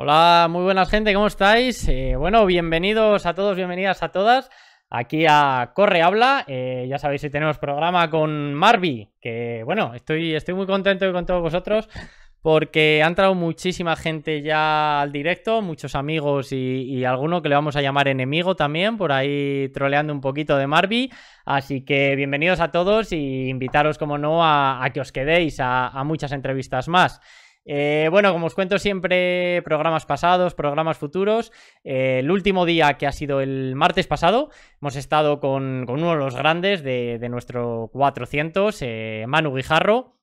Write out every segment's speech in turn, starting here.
Hola, muy buenas gente, ¿cómo estáis? Eh, bueno, bienvenidos a todos, bienvenidas a todas aquí a Corre Habla. Eh, ya sabéis, que tenemos programa con Marvi, que bueno, estoy, estoy muy contento con todos vosotros porque ha entrado muchísima gente ya al directo, muchos amigos y, alguno que le vamos a llamar enemigo también, por ahí troleando un poquito de Marvi. Así que bienvenidos a todos y invitaros, como no, a, que os quedéis a muchas entrevistas más. Eh, bueno, como os cuento siempre, programas pasados, programas futuros. Eh, el último día que ha sido el martes pasado, hemos estado con, uno de los grandes de, nuestro 400, eh, Manu Guijarro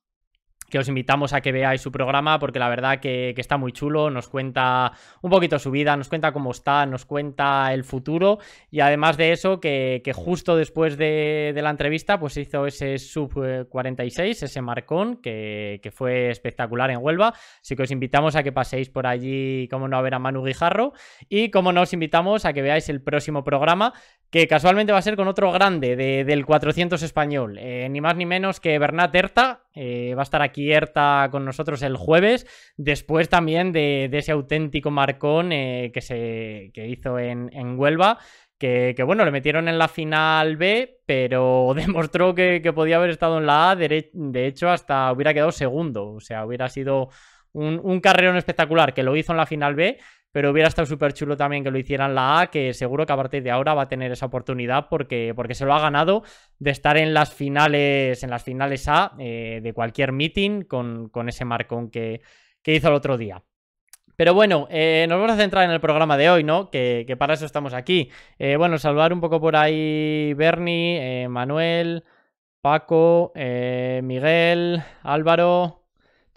que os invitamos a que veáis su programa porque la verdad que, está muy chulo, nos cuenta un poquito su vida, nos cuenta cómo está, nos cuenta el futuro y además de eso que, justo después de, la entrevista pues hizo ese sub 46, eh, ese marcón que, que, fue espectacular en Huelva, así que os invitamos a que paséis por allí, como no, a ver a Manu Guijarro y como no, os invitamos a que veáis el próximo programa que casualmente va a ser con otro grande del 400 español, eh, ni más ni menos que Bernat Herta, eh, va a estar aquí Herta con nosotros el jueves, después también de, ese auténtico marcón eh, que, se, que hizo en, Huelva, que, bueno, le metieron en la final B, pero demostró que, podía haber estado en la A, de, hecho hasta hubiera quedado segundo, o sea, hubiera sido un, un, carrerón espectacular que lo hizo en la final B pero hubiera estado súper chulo también que lo hicieran la A, que seguro que a partir de ahora va a tener esa oportunidad porque, porque se lo ha ganado de estar en las finales, en las finales A eh, de cualquier meeting con, ese marcón que, hizo el otro día. Pero bueno, eh, nos vamos a centrar en el programa de hoy, ¿no? Que, para eso estamos aquí. Eh, bueno, saludar un poco por ahí Bernie, Manuel, Paco, Miguel, Álvaro,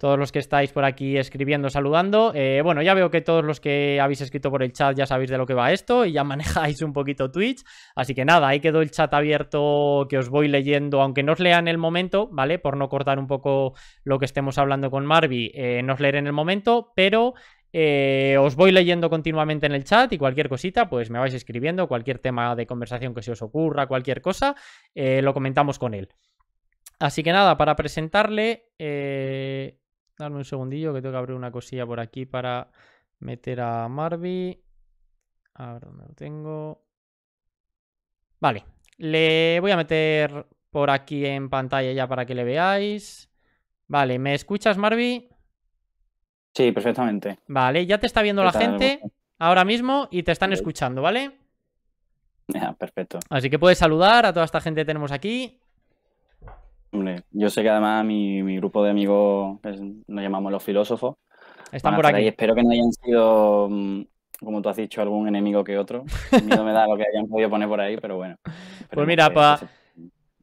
todos los que estáis por aquí escribiendo, saludando. Eh, bueno, ya veo que todos los que habéis escrito por el chat ya sabéis de lo que va esto y ya manejáis un poquito Twitch. Así que nada, ahí quedó el chat abierto que os voy leyendo, aunque no os lea en el momento, ¿vale? Por no cortar un poco lo que estemos hablando con Marvi, eh, no os leeré en el momento, pero... Eh, os voy leyendo continuamente en el chat y cualquier cosita, pues me vais escribiendo, cualquier tema de conversación que se os ocurra, cualquier cosa, lo comentamos con él. Así que nada, para presentarle, Darme un segundillo que tengo que abrir una cosilla por aquí para meter a Marby. A ver dónde lo tengo. Vale. Le voy a meter por aquí en pantalla ya para que le veáis. Vale, ¿me escuchas, Marby? Sí, perfectamente. Vale, ya te está viendo la gente ahora mismo y te están escuchando, ¿vale? Ya, perfecto. Así que puedes saludar a toda esta gente que tenemos aquí. Hombre, yo sé que además mi, grupo de amigos, nos llamamos los filósofos, están por aquí. espero que no hayan sido, mm, como tú has dicho, algún enemigo que otro. Miedo me da lo que hayan podido poner por ahí, pero bueno. Pues mira, pa,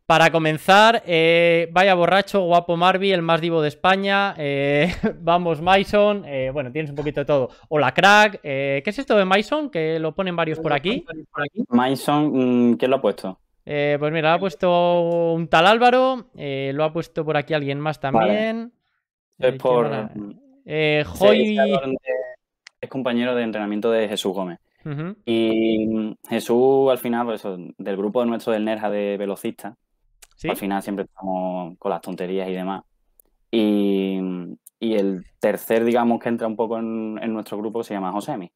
para comenzar, eh, vaya borracho, guapo Marvi, el más divo de España. Eh, vamos, Myson. Eh, bueno, tienes un poquito de todo. Hola, crack. ¿Qué es esto de Myson? Que lo ponen varios por aquí. Maison, mm, ¿quién lo ha puesto? Eh, pues mira, ha puesto un tal Álvaro, eh, lo ha puesto por aquí alguien más también. Es eh, por... Mm, Joy... Es compañero de entrenamiento de Jesús Gómez. Y mm, Jesús, al final, pues del grupo nuestro del Nerja de velocistas, al final siempre estamos con las tonterías y demás. Mm, y, el tercer, digamos, que entra un poco en, en nuestro grupo se llama Josemi.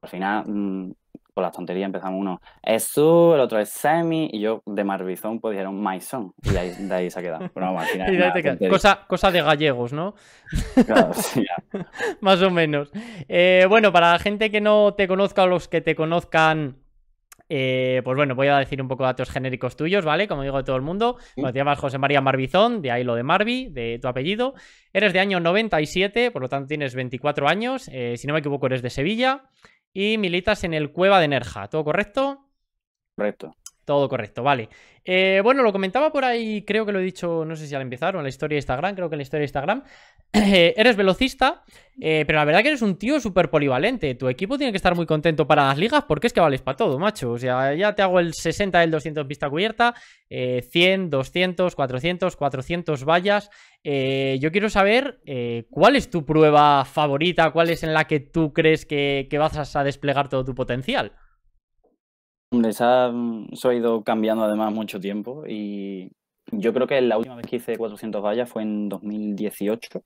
Al final, por la tontería empezamos uno es su, el otro es semi, y yo de Marbizón pues dijeron Maison, y de ahí, se ha quedado. cosa, de gallegos, ¿no? Más o menos. Eh, bueno, para la gente que no te conozca o los que te conozcan... Eh, pues bueno, voy a decir un poco datos genéricos tuyos, ¿vale? Como digo de todo el mundo. te llamas José María Marbizón, de ahí lo de Marvi, de tu apellido. Eres de año 97, por lo tanto tienes 24 años. Eh, si no me equivoco, eres de Sevilla y militas en el Cueva de Nerja, ¿todo correcto? Correcto. Todo correcto, vale. Eh, bueno, lo comentaba por ahí, creo que lo he dicho, no sé si al empezar o en la historia de Instagram, creo que en la historia de Instagram. eres velocista, eh, pero la verdad que eres un tío súper polivalente. Tu equipo tiene que estar muy contento para las ligas porque es que vales para todo, macho. O sea, ya te hago el 60 del 200 pista cubierta, 100, 200, 400, 400 vallas. Eh, yo quiero saber cuál es tu prueba favorita, cuál es en la que tú crees que vas a desplegar todo tu potencial. Hombre, mm, ha ido cambiando además mucho tiempo y yo creo que la última vez que hice 400 vallas fue en 2018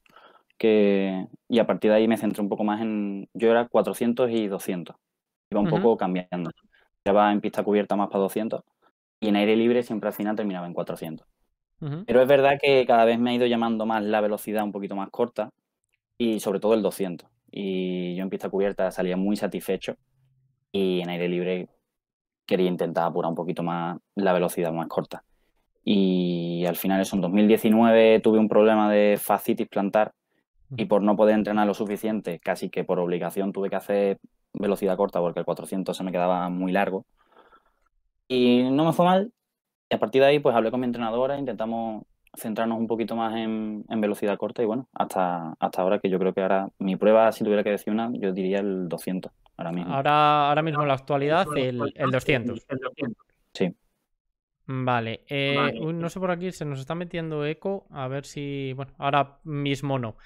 que, y a partir de ahí me centré un poco más en, yo era 400 y 200, iba un poco cambiando, ya va en pista cubierta más para 200 y en aire libre siempre al final terminaba en 400. Pero es verdad que cada vez me ha ido llamando más la velocidad un poquito más corta y sobre todo el 200. Y yo en pista cubierta salía muy satisfecho y en aire libre quería intentar apurar un poquito más la velocidad más corta. Y al final eso, en 2019 tuve un problema de facitis plantar mm. y por no poder entrenar lo suficiente, casi que por obligación tuve que hacer velocidad corta porque el 400 se me quedaba muy largo. Y no me fue mal. Y a partir de ahí, pues hablé con mi entrenadora, intentamos centrarnos un poquito más en, en velocidad corta y bueno, hasta, hasta ahora que yo creo que ahora mi prueba, si tuviera que decir una, yo diría el 200. Ahora mismo, ahora, mismo en la actualidad el, el 200. Vale. Eh, no sé por aquí, se nos está metiendo eco. A ver si. Bueno, ahora mismo no.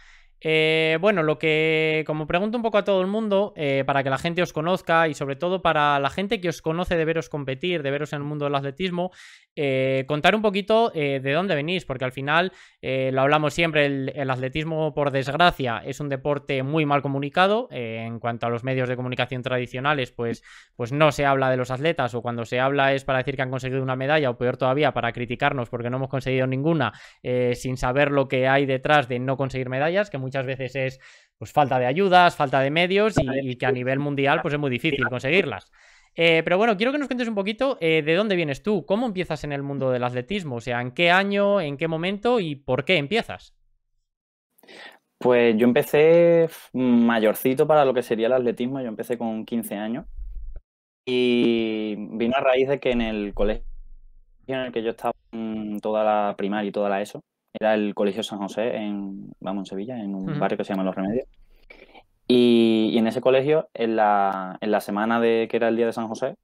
Eh, bueno, lo que, como pregunto un poco a todo el mundo, eh, para que la gente os conozca y sobre todo para la gente que os conoce de veros competir, de veros en el mundo del atletismo, eh, contar un poquito de dónde venís, porque al final lo hablamos siempre, el, atletismo por desgracia es un deporte muy mal comunicado, en cuanto a los medios de comunicación tradicionales, pues, pues no se habla de los atletas o cuando se habla es para decir que han conseguido una medalla o peor todavía, para criticarnos porque no hemos conseguido ninguna sin saber lo que hay detrás de no conseguir medallas, que muchas veces es pues, falta de ayudas, falta de medios y, que a nivel mundial pues, es muy difícil conseguirlas. Eh, pero bueno, quiero que nos cuentes un poquito eh, de dónde vienes tú, cómo empiezas en el mundo del atletismo, o sea, en qué año, en qué momento y por qué empiezas. Pues yo empecé mayorcito para lo que sería el atletismo, yo empecé con 15 años y vino a raíz de que en el colegio en el que yo estaba toda la primaria y toda la ESO, era el Colegio San José, en, vamos, en Sevilla, en un barrio que se llama Los Remedios. Y, en ese colegio, en la, en la, semana de que era el Día de San José,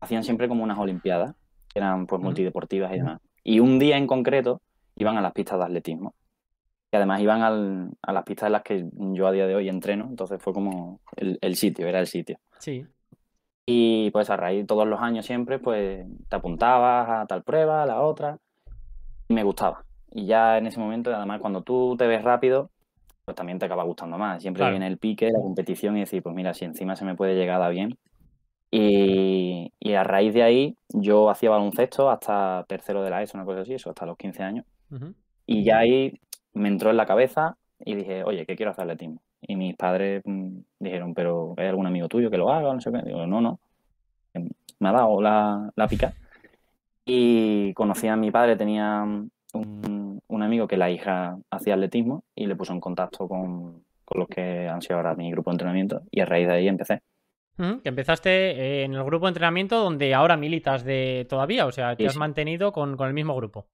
hacían siempre como unas olimpiadas, que eran pues multideportivas y demás. Y un día en concreto iban a las pistas de atletismo. Y además iban al, a las pistas de las que yo a día de hoy entreno, entonces fue como el, sitio, era el sitio. Sí. Y pues a raíz todos los años siempre, pues te apuntabas a tal prueba, a la otra, y me gustaba y ya en ese momento, además, cuando tú te ves rápido, pues también te acaba gustando más. Siempre viene el pique, la competición y decir, pues mira, si encima se me puede llegar a bien. Y, y, a raíz de ahí, yo hacía baloncesto hasta tercero de la ESO, una cosa así, eso, hasta los 15 años. Y ya ahí me entró en la cabeza y dije, oye, ¿qué quiero hacer Tim? Y mis padres mm, dijeron, pero ¿hay algún amigo tuyo que lo haga? No sé qué. Digo, no, no. Eh, me ha dado la, la pica. Y conocí a mi padre, tenía un un amigo que la hija hacía atletismo y le puso en contacto con, con los que han sido ahora mi grupo de entrenamiento y a raíz de ahí empecé. Mm, que empezaste eh, en el grupo de entrenamiento donde ahora militas de todavía, o sea, te has mantenido con, el mismo grupo.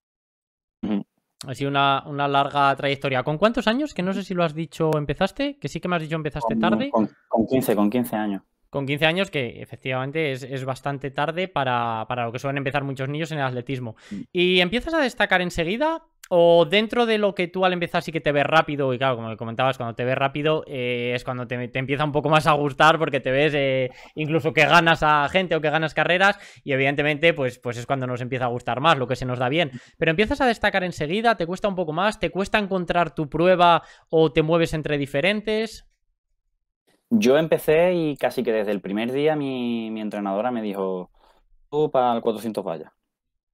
Ha sido una, larga trayectoria. ¿Con cuántos años? Que no sé si lo has dicho empezaste, que sí que me has dicho empezaste tarde. Con, 15, con 15 años. Con 15 años, que efectivamente es, bastante tarde para, lo que suelen empezar muchos niños en el atletismo. Mm. ¿Y empiezas a destacar enseguida o dentro de lo que tú al empezar sí que te ves rápido, y claro, como comentabas, cuando te ves rápido eh, es cuando te, empieza un poco más a gustar porque te ves eh, incluso que ganas a gente o que ganas carreras y evidentemente pues, pues es cuando nos empieza a gustar más, lo que se nos da bien. Pero empiezas a destacar enseguida, te cuesta un poco más, te cuesta encontrar tu prueba o te mueves entre diferentes. Yo empecé y casi que desde el primer día mi, entrenadora me dijo, tú para el 400 vaya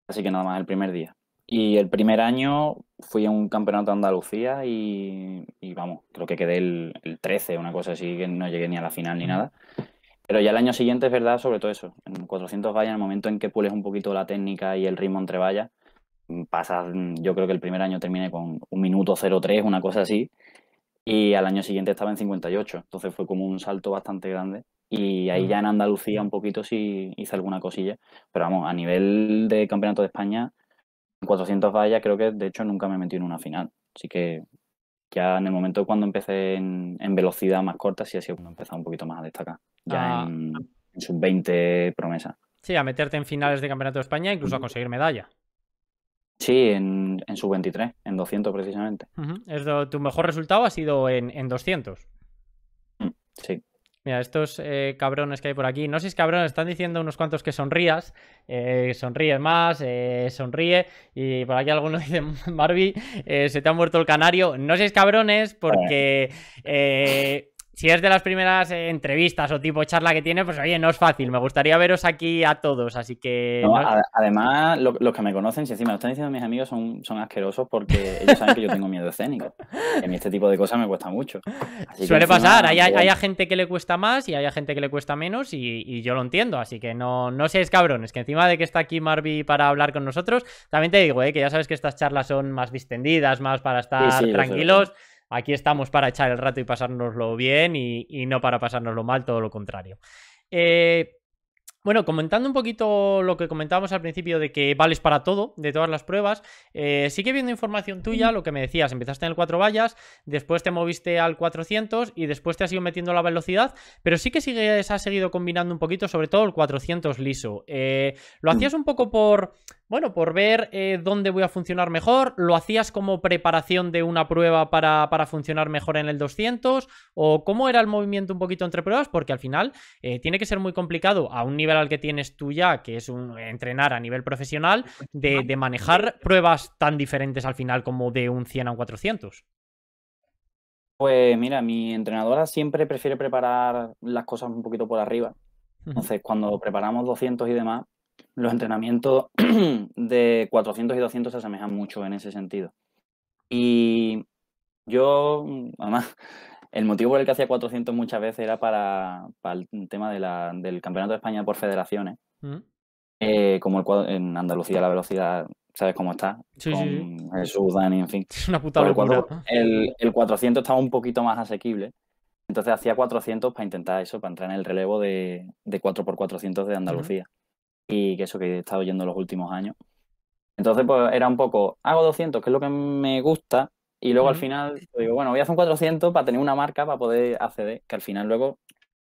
Así que nada más el primer día. Y el primer año fui a un campeonato de Andalucía y, vamos, creo que quedé el, 13, una cosa así, que no llegué ni a la final ni nada. Pero ya el año siguiente es verdad, sobre todo eso, en 400 vallas, en el momento en que pules un poquito la técnica y el ritmo entre vallas, mm, pasas, mm, yo creo que el primer año terminé con un minuto 03, una cosa así, y al año siguiente estaba en 58, entonces fue como un salto bastante grande. Y ahí ya en Andalucía un poquito sí hice alguna cosilla, pero vamos, a nivel de Campeonato de España, en 400 vallas creo que de hecho nunca me metí en una final. Así que ya en el momento cuando empecé en, velocidad más corta, sí ha sido cuando empezado un poquito más a destacar. Ya ah. en, sub-20 promesa. Sí, a meterte en finales de Campeonato de España, incluso a conseguir medalla. Sí, en, en sub-23, en 200 precisamente. tu mejor resultado ha sido en, en 200. Mm, sí. Mira, estos eh, cabrones que hay por aquí, no sé cabrones, están diciendo unos cuantos que sonrías, eh, sonríe más, eh, sonríe, y por aquí algunos dicen, Barbie, eh, se te ha muerto el canario. No sé si cabrones, porque eh, si es de las primeras eh, entrevistas o tipo charla que tiene, pues oye, no es fácil. Me gustaría veros aquí a todos, así que. además, los que me conocen, si encima lo están diciendo mis amigos, son, son asquerosos porque ellos saben que yo tengo miedo escénico. a mí este tipo de cosas me cuesta mucho. Suele pasar, hay, gente que le cuesta más y hay gente que le cuesta menos, y, yo lo entiendo, así que no, no seáis cabrones, que encima de que está aquí Marvi para hablar con nosotros, también te digo, eh, que ya sabes que estas charlas son más distendidas, más para estar tranquilos. Aquí estamos para echar el rato y pasárnoslo bien y, no para pasárnoslo mal, todo lo contrario. Eh, bueno, comentando un poquito lo que comentábamos al principio de que vales para todo, de todas las pruebas, eh, sigue viendo información tuya, lo que me decías, empezaste en el 4 vallas, después te moviste al 400 y después te has ido metiendo la velocidad, pero sí que sigues, has seguido combinando un poquito, sobre todo el 400 liso. Eh, ¿Lo hacías un poco por bueno, por ver eh, dónde voy a funcionar mejor, ¿lo hacías como preparación de una prueba para, funcionar mejor en el 200? ¿O cómo era el movimiento un poquito entre pruebas? Porque al final eh, tiene que ser muy complicado a un nivel al que tienes tú ya, que es un, entrenar a nivel profesional, de, de manejar pruebas tan diferentes al final como de un 100 a un 400. Pues mira, mi entrenadora siempre prefiere preparar las cosas un poquito por arriba. Entonces, cuando preparamos 200 y demás, los entrenamientos de 400 y 200 se asemejan mucho en ese sentido. Y yo, además, el motivo por el que hacía 400 muchas veces era para, el tema del Campeonato de España por federaciones. Mm. Eh, como en Andalucía la velocidad, ¿sabes cómo está? Sí, Con sí. Jesús, Dani, en fin. Es una puta locura. el, 400 estaba un poquito más asequible. Entonces hacía 400 para intentar eso, para entrar en el relevo de, de 4x400 de Andalucía y que eso que he estado yendo los últimos años. Entonces, pues era un poco, hago 200, que es lo que me gusta, y luego al final pues, digo, bueno, voy a hacer 400 para tener una marca para poder acceder, que al final luego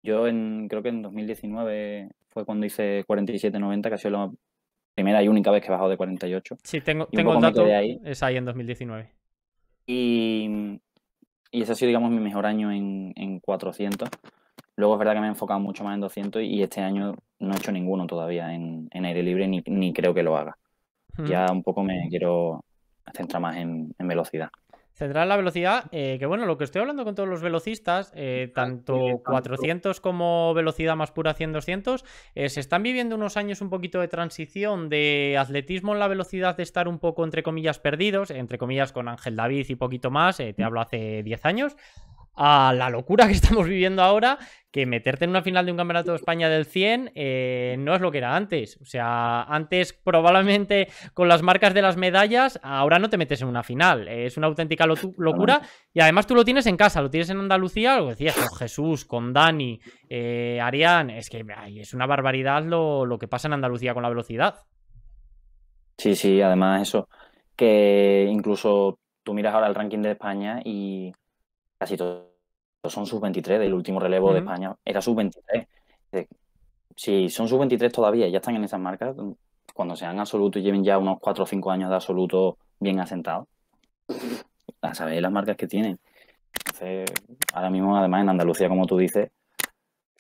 yo creo que en 2019 fue cuando hice 47.90, que ha sido la primera y única vez que he bajado de 48. Sí, tengo, tengo el dato, ahí. es ahí en 2019. Y, ese ha sido, digamos, mi mejor año en, en 400. Luego es verdad que me he enfocado mucho más en 200 y este año no he hecho ninguno todavía en, aire libre ni, creo que lo haga. Ya un poco me quiero centrar más en, velocidad. Centrar en la velocidad, eh, que bueno, lo que estoy hablando con todos los velocistas, eh, tanto 400 como velocidad más pura 100-200, eh, se están viviendo unos años un poquito de transición de atletismo en la velocidad de estar un poco, entre comillas, perdidos, entre comillas, con Ángel David y poquito más, te mm. hablo hace 10 años, a la locura que estamos viviendo ahora, que meterte en una final de un campeonato de España del 100 eh, no es lo que era antes. O sea, antes probablemente con las marcas de las medallas, ahora no te metes en una final. es una auténtica locura. Y además tú lo tienes en casa, lo tienes en Andalucía, lo decías con Jesús, con Dani, eh, Arián. Es que es una barbaridad lo, lo que pasa en Andalucía con la velocidad. Sí, sí, además eso, que incluso tú miras ahora el ranking de España y casi todos son sub-23, del último relevo de España era sub-23. Eh, si son sub-23 todavía y ya están en esas marcas, mm, cuando sean absolutos y lleven ya unos 4 o 5 años de absoluto bien asentados, a saber las marcas que tienen. ahora mismo, además, en Andalucía, como tú dices...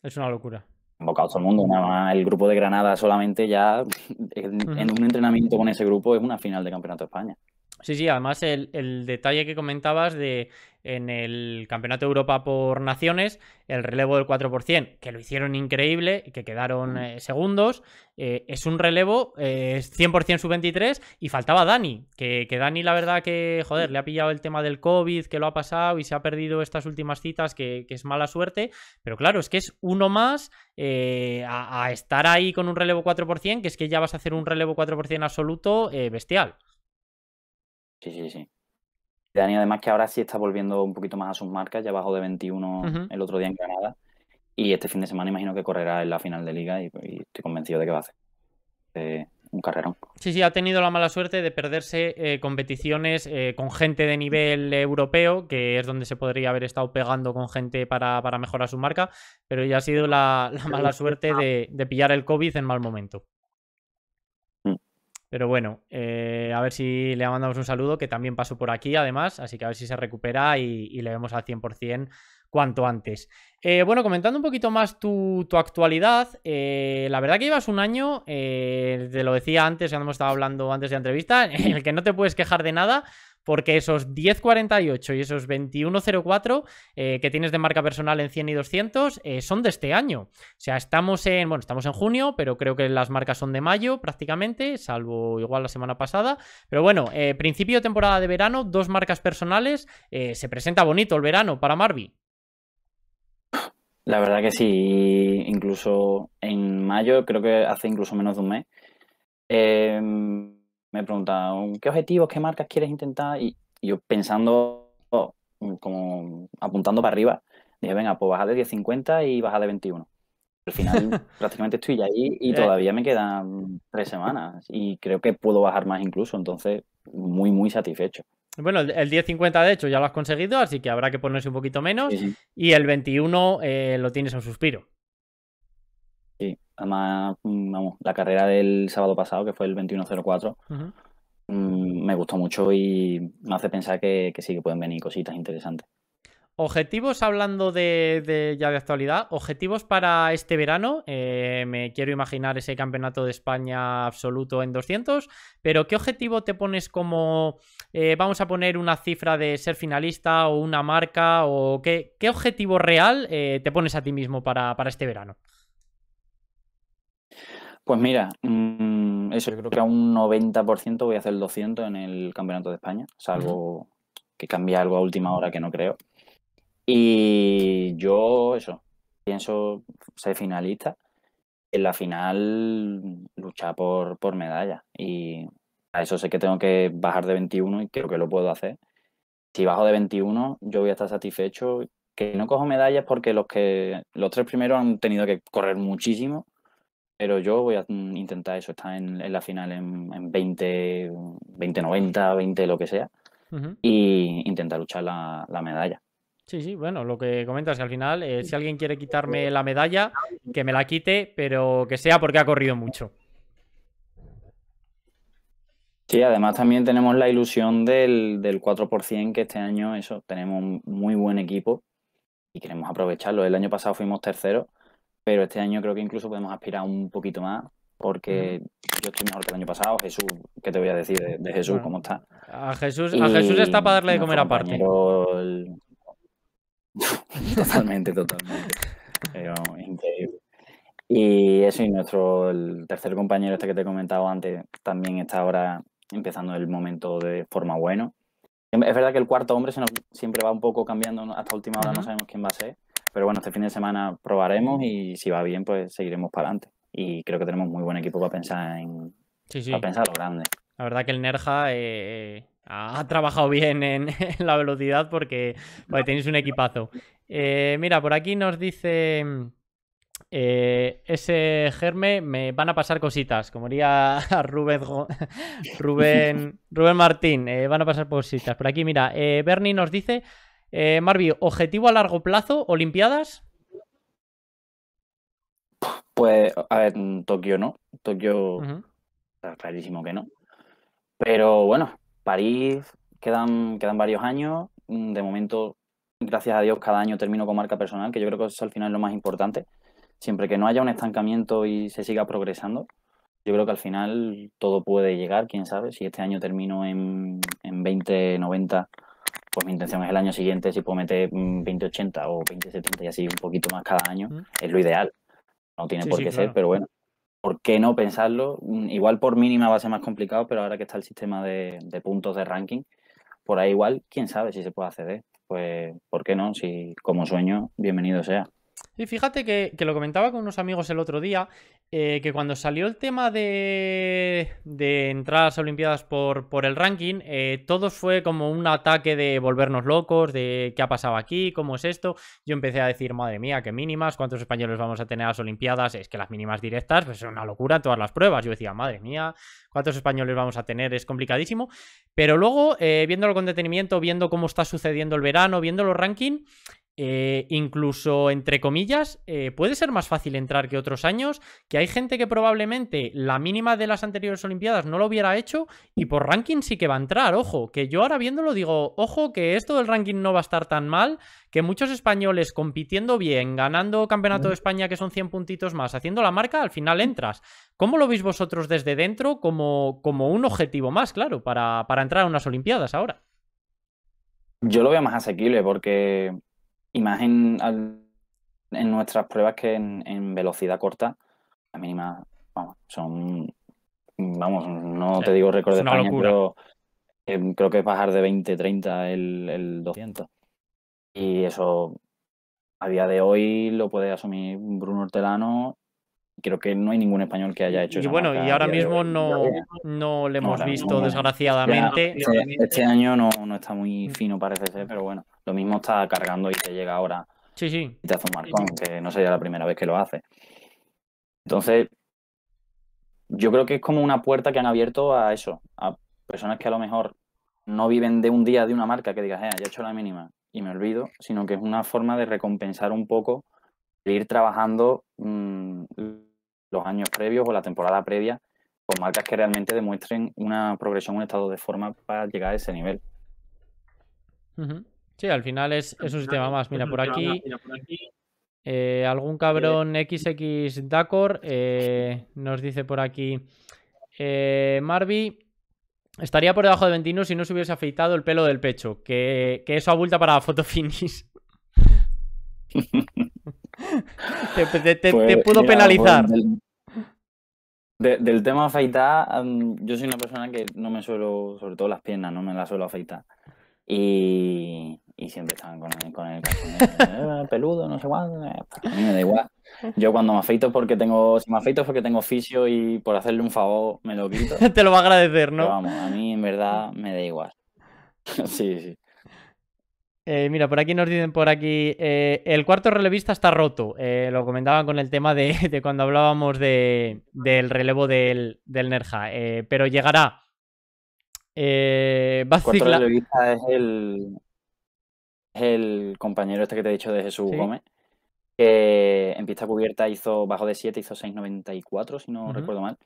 Es una locura Invocado todo el mundo. Nada más el grupo de Granada solamente ya en, un entrenamiento con ese grupo es una final de Campeonato de España. Sí, sí, además el, detalle que comentabas de en el Campeonato de Europa por Naciones, el relevo del 4%, que lo hicieron increíble que quedaron eh, segundos, eh, es un relevo eh, 100% sub-23 y faltaba Dani, que, Dani la verdad que, joder, le ha pillado el tema del COVID, que lo ha pasado y se ha perdido estas últimas citas, que, es mala suerte, pero claro, es que es uno más eh, a, estar ahí con un relevo 4%, que es que ya vas a hacer un relevo 4% absoluto bestial. Sí, sí, sí. Dani, además que ahora sí está volviendo un poquito más a sus marcas, ya bajó de 21 el otro día en Canadá Y este fin de semana imagino que correrá en la final de liga y, estoy convencido de que va a hacer eh, un carrerón. Sí, sí, ha tenido la mala suerte de perderse eh, competiciones eh, con gente de nivel europeo, que es donde se podría haber estado pegando con gente para, mejorar su marca, pero ya ha sido la, mala suerte de pillar el COVID en mal momento. Pero bueno, eh, a ver si le mandamos un saludo, que también pasó por aquí además, así que a ver si se recupera y, le vemos al 100% cuanto antes. Eh, bueno, comentando un poquito más tu, actualidad, eh, la verdad que llevas un año, te lo decía antes, cuando hemos estado hablando antes de entrevista, en el que no te puedes quejar de nada, porque esos 10.48 y esos 21.04 eh, que tienes de marca personal en 100 y 200 eh, son de este año. O sea, estamos en, bueno, estamos en junio, pero creo que las marcas son de mayo prácticamente, salvo igual la semana pasada. Pero bueno, eh, principio de temporada de verano, dos marcas personales, se presenta bonito el verano para Marvi. La verdad que sí, incluso en mayo, creo que hace incluso menos de un mes. Eh, me preguntaban, ¿qué objetivos, qué marcas quieres intentar? Y, yo pensando, mm, como apuntando para arriba, dije, venga, pues baja de 10.50 y baja de 21. Al final prácticamente estoy ya ahí y eh. todavía me quedan tres semanas y creo que puedo bajar más incluso, entonces muy, muy satisfecho. Bueno, el 10.50 de hecho ya lo has conseguido, así que habrá que ponerse un poquito menos y el 21 eh, lo tienes a un suspiro. Además, mm, la carrera del sábado pasado, que fue el 21.04, mm, me gustó mucho y me hace pensar que, sí que pueden venir cositas interesantes. Objetivos, hablando de, ya de actualidad, objetivos para este verano. Eh, me quiero imaginar ese campeonato de España absoluto en 200, pero ¿qué objetivo te pones como, eh, vamos a poner una cifra de ser finalista o una marca o qué, qué objetivo real eh, te pones a ti mismo para, para este verano? Pues mira, mm, eso yo creo que a un 90% voy a hacer 200 en el Campeonato de España, salvo que cambie algo a última hora que no creo. Y yo, eso, pienso ser finalista. En la final, luchar por, por medalla. Y a eso sé que tengo que bajar de 21 y creo que lo puedo hacer. Si bajo de 21, yo voy a estar satisfecho. Que no cojo medallas porque los que los tres primeros han tenido que correr muchísimo pero yo voy a intentar eso, estar en, la final en, 20, 20, 90, 20, lo que sea, e intentar luchar la, medalla. Sí, sí, bueno, lo que comentas al final, eh, si alguien quiere quitarme la medalla, que me la quite, pero que sea porque ha corrido mucho. Sí, además también tenemos la ilusión del, 4% que este año, eso, tenemos un muy buen equipo y queremos aprovecharlo. El año pasado fuimos terceros pero este año creo que incluso podemos aspirar un poquito más, porque yo estoy mejor que el año pasado. Jesús, ¿qué te voy a decir de, Jesús? ¿Cómo está? A Jesús, está para darle de comer aparte. totalmente, totalmente. Pero increíble. Y eso, y nuestro el tercer compañero, este que te he comentado antes, también está ahora empezando el momento de forma bueno. Es verdad que el cuarto hombre se siempre va un poco cambiando, hasta última hora no sabemos quién va a ser pero bueno, este fin de semana probaremos y si va bien, pues seguiremos para adelante. Y creo que tenemos muy buen equipo para pensar en sí, Para pensar lo grande. La verdad que el Nerja eh, eh, ha trabajado bien en, la velocidad porque, pues, tenéis un equipazo. Eh, mira, por aquí nos dice ese germe, me van a pasar cositas, como diría Rubén, Rubén, Rubén Martín, van a pasar cositas. Por aquí, mira, Bernie nos dice eh, Marvio, ¿objetivo a largo plazo, Olimpiadas? Pues, a ver, Tokio no. Tokio está clarísimo que no. Pero bueno, París quedan, quedan varios años. Mm, de momento, gracias a Dios, cada año termino con marca personal, que yo creo que eso al final lo más importante. Siempre que no haya un estancamiento y se siga progresando, yo creo que al final todo puede llegar, quién sabe. Si este año termino en, en 20, 90 pues mi intención es el año siguiente, si puedo meter 20-80 mm, o 20-70 y así un poquito más cada año, es lo ideal. No tiene por qué ser, pero bueno, ¿por qué no pensarlo? Mm, igual por mínima va a ser más complicado, pero ahora que está el sistema de puntos de ranking, por ahí igual, quién sabe si se puede acceder. Pues, ¿por qué no? Si como sueño, bienvenido sea. Y fíjate que, lo comentaba con unos amigos el otro día, eh, que cuando salió el tema de, de entrar a las Olimpiadas por, por el ranking, eh, todo fue como un ataque de volvernos locos, de qué ha pasado aquí, cómo es esto. Yo empecé a decir, madre mía, qué mínimas, cuántos españoles vamos a tener a las Olimpiadas, es que las mínimas directas, pues es una locura todas las pruebas. Yo decía, madre mía, cuántos españoles vamos a tener, es complicadísimo. Pero luego, eh, viéndolo con detenimiento, viendo cómo está sucediendo el verano, viendo los rankings, eh, incluso entre comillas, eh, puede ser más fácil entrar que otros años, que hay gente que probablemente la mínima de las anteriores Olimpiadas no lo hubiera hecho y por ranking sí que va a entrar, ojo, que yo ahora viéndolo digo, ojo, que esto del ranking no va a estar tan mal, que muchos españoles compitiendo bien, ganando Campeonato de España que son 100 puntitos más, haciendo la marca, al final entras. ¿Cómo lo veis vosotros desde dentro como, como un objetivo más, claro, para, para entrar a unas Olimpiadas ahora? Yo lo veo más asequible porque y más en, nuestras pruebas que en, velocidad corta, la mínima, vamos, son, vamos, no te digo récord de España, pero em, creo que es bajar de 20, 30 el, el 200. Y eso a día de hoy lo puede asumir Bruno Hortelano. Creo que no hay ningún español que haya hecho eso. Y bueno, y ahora mismo no, no le hemos visto, desgraciadamente. Este, este, año no, no está muy mm. fino, parece ser, pero bueno. Lo mismo está cargando y te llega ahora. Sí, Y te hace un marcón, que no sería la primera vez que lo hace. Entonces, yo creo que es como una puerta que han abierto a eso, a personas que a lo mejor no viven de un día de una marca que digas, eh, ya he hecho la mínima y me olvido, sino que es una forma de recompensar un poco, de ir trabajando mm, los años previos o la temporada previa con marcas que realmente demuestren una progresión, un estado de forma para llegar a ese nivel. Sí, al final es, un sistema más. Mira, por aquí. Eh, algún eh, cabrón XX Dacor eh, nos dice por aquí. Eh, Marvi estaría por debajo de ventino si no se hubiese afeitado el pelo del pecho. Que, que eso abulta para fotofinish. te, te, pues, puedo penalizar. Pues, del, tema afeitar, mm, yo soy una persona que no me suelo, sobre todo las piernas, no me las suelo afeitar. Y, siempre estaban con, el, eh, peludo, no sé cuándo. Eh, pues, a mí me da igual. Yo cuando me afeito porque tengo, si me afeito es porque tengo oficio y por hacerle un favor me lo quito. Te lo va a agradecer, ¿no? vamos, a mí en verdad me da igual. sí, sí. Eh, mira, por aquí nos dicen por aquí, el cuarto relevista está roto. lo comentaban con el tema de, cuando hablábamos de, del relevo del, del Nerja, pero llegará. Eh, de es el, el compañero este que te he dicho de Jesús Gómez, que en pista cubierta hizo bajo de 7, hizo 6.94, si no recuerdo mal.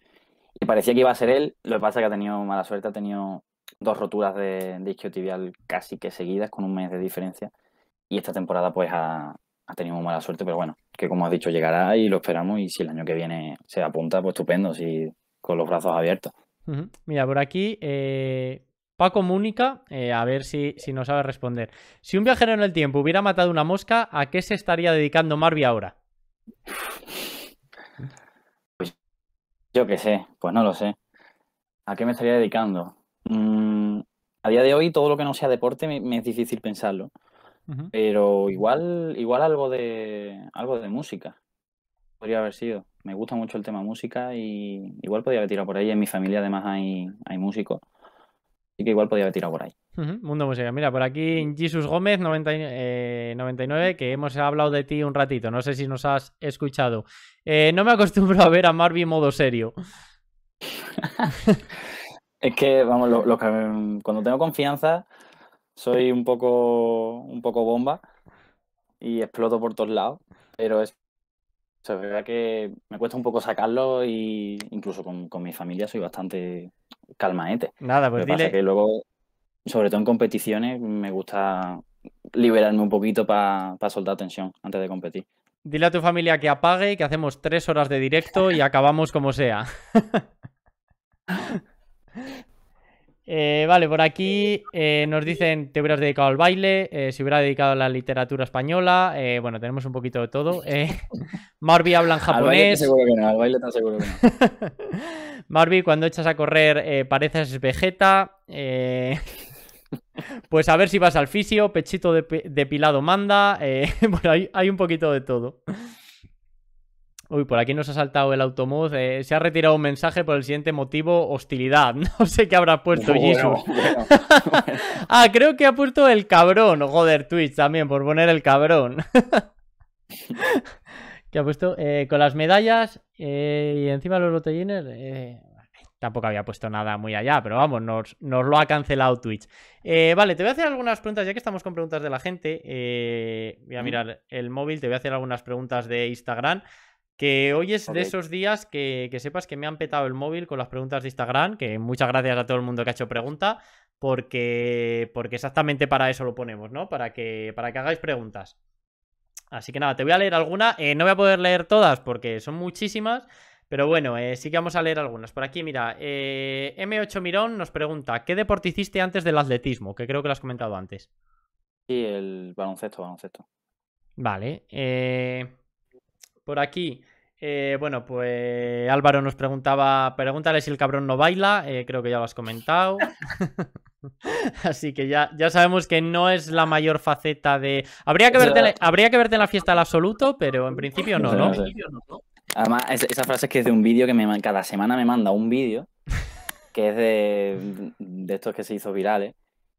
Y parecía que iba a ser él, lo que pasa es que ha tenido mala suerte, ha tenido dos roturas de, de tibial casi que seguidas, con un mes de diferencia. Y esta temporada pues ha, tenido mala suerte, pero bueno, que como has dicho, llegará y lo esperamos. Y si el año que viene se apunta, pues estupendo, si con los brazos abiertos. Mira, por aquí eh, Paco Múnica, eh, a ver si, si nos sabe responder. Si un viajero en el tiempo hubiera matado una mosca, ¿a qué se estaría dedicando Marvi ahora? Pues yo qué sé, pues no lo sé. ¿A qué me estaría dedicando? Mm, a día de hoy todo lo que no sea deporte me, es difícil pensarlo. Pero igual, igual algo de algo de música podría haber sido. Me gusta mucho el tema música y igual podía haber tirado por ahí. En mi familia además hay, hay músicos. Así que igual podía haber tirado por ahí. Mundo Música. Mira, por aquí Jesus Gómez, 99, eh, que hemos hablado de ti un ratito. No sé si nos has escuchado. Eh, no me acostumbro a ver a Marvin modo serio. es que, vamos, lo, cuando tengo confianza, soy un poco, un poco bomba y exploto por todos lados. Pero es o sea, es verdad que me cuesta un poco sacarlo y incluso con, mi familia soy bastante calmaete. Nada, pues dile... que luego, sobre todo en competiciones, me gusta liberarme un poquito para soltar tensión antes de competir. Dile a tu familia que apague, que hacemos tres horas de directo y acabamos como sea. Eh, vale, por aquí eh, nos dicen te hubieras dedicado al baile, eh, si hubiera dedicado a la literatura española, bueno, tenemos un poquito de todo. Marvi habla en japonés. cuando echas a correr pareces vegeta. pues a ver si vas al fisio, pechito de depilado manda. bueno, hay, hay un poquito de todo. Uy, por aquí nos ha saltado el automod. Eh, se ha retirado un mensaje por el siguiente motivo, hostilidad. No sé qué habrá puesto Jesus. ah, creo que ha puesto el cabrón. Joder, Twitch también, por poner el cabrón. que ha puesto eh, con las medallas eh, y encima los botellines. Tampoco había puesto nada muy allá, pero vamos, nos, lo ha cancelado Twitch. vale, te voy a hacer algunas preguntas, ya que estamos con preguntas de la gente. voy a mirar el móvil, te voy a hacer algunas preguntas de Instagram. Que hoy es de esos días que, sepas que me han petado el móvil con las preguntas de Instagram, que muchas gracias a todo el mundo que ha hecho pregunta, porque, porque exactamente para eso lo ponemos, ¿no? Para que, para que hagáis preguntas. Así que nada, te voy a leer alguna. Eh, no voy a poder leer todas porque son muchísimas, pero bueno, eh, sí que vamos a leer algunas. Por aquí, mira, eh, M8 Mirón nos pregunta, ¿qué deporte hiciste antes del atletismo? Que creo que lo has comentado antes. Sí, el baloncesto, baloncesto. Vale. Eh por aquí. Eh, bueno, pues Álvaro nos preguntaba, pregúntale si el cabrón no baila, eh, creo que ya lo has comentado. Así que ya, ya sabemos que no es la mayor faceta de... Habría que, verte, habría que verte en la fiesta al absoluto, pero en principio no, ¿no? Además, esa frase es que es de un vídeo que me, cada semana me manda un vídeo, que es de, de estos que se hizo virales.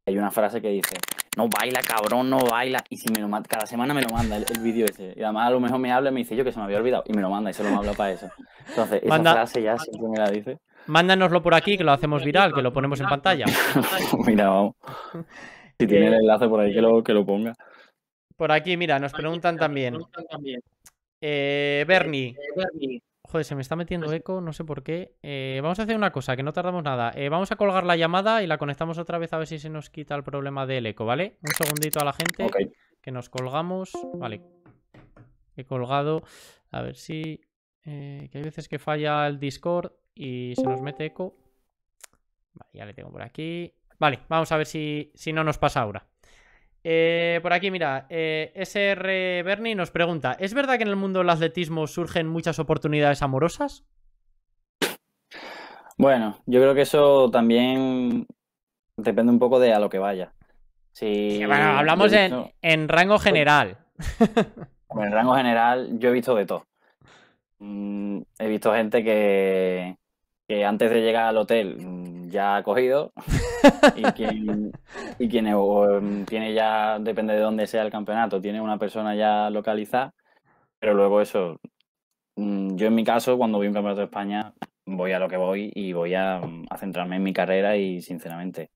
Hay una frase que dice, no baila, cabrón, no baila. Y si me lo manda, cada semana me lo manda el, vídeo ese. Y además a lo mejor me habla y me dice yo que se me había olvidado. Y me lo manda y se lo habla para eso. Entonces, esa frase ya siempre me la dice. Mándanoslo por aquí, que lo hacemos viral, que lo ponemos en pantalla. mira, vamos. Si tiene el enlace por ahí, que lo, ponga. Por aquí, mira, nos preguntan también. Eh, Bernie, eh, Joder, se me está metiendo pues eco, no sé por qué. Eh, vamos a hacer una cosa, que no tardamos nada. Eh, vamos a colgar la llamada y la conectamos otra vez a ver si se nos quita el problema del eco, ¿vale? Un segundito a la gente. Que nos colgamos. Vale. He colgado. A ver si... Eh, que hay veces que falla el Discord y se nos mete eco. Vale, ya le tengo por aquí. Vale, vamos a ver si, si no nos pasa ahora. Eh, por aquí, mira, eh, SR Bernie nos pregunta, ¿es verdad que en el mundo del atletismo surgen muchas oportunidades amorosas? Bueno, yo creo que eso también depende un poco de a lo que vaya. Si bueno, hablamos en, rango general. en rango general yo he visto de todo. Mm, he visto gente que, que antes de llegar al hotel mm, ya ha cogido y quien, em, tiene ya, depende de dónde sea el campeonato, tiene una persona ya localizada, pero luego eso, mm, yo en mi caso, cuando voy a un campeonato de España, voy a lo que voy y voy a, mm, centrarme en mi carrera y sinceramente.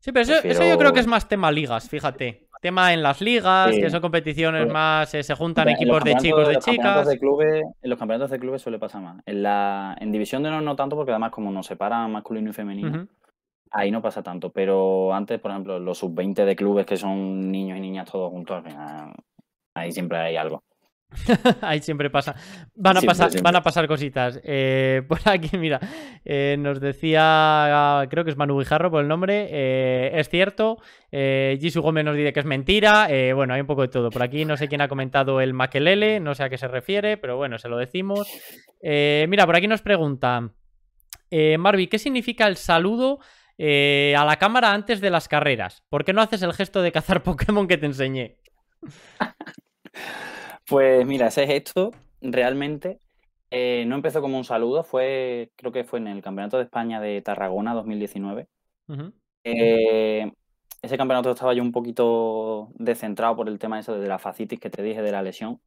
Sí, pero eso, eso, yo creo que es más tema ligas, fíjate tema en las ligas, que son competiciones más, eh, se juntan equipos de chicos, de chicas. De clubes, en los campeonatos de clubes suele pasar más. En, la, en división de uno no tanto, porque además como nos separan masculino y femenino, ahí no pasa tanto. Pero antes, por ejemplo, los sub-20 de clubes que son niños y niñas todos juntos, al final, ahí siempre hay algo. Ahí siempre pasa. Van a, pasar, Van a pasar cositas. Eh, por aquí, mira, eh, nos decía, creo que es Manu Guijarro por el nombre, eh, es cierto. Gisu Gómez nos dice que es mentira. bueno, hay un poco de todo. Por aquí no sé quién ha comentado el Maquelele, no sé a qué se refiere, pero bueno, se lo decimos. mira, por aquí nos pregunta, Marvi, ¿qué significa el saludo a la cámara antes de las carreras? ¿Por qué no haces el gesto de cazar Pokémon que te enseñé? Pues mira, ese gesto realmente eh, no empezó como un saludo, fue, creo que fue en el Campeonato de España de Tarragona 2019. Eh, ese campeonato estaba yo un poquito descentrado por el tema eso de la facitis que te dije de la lesión.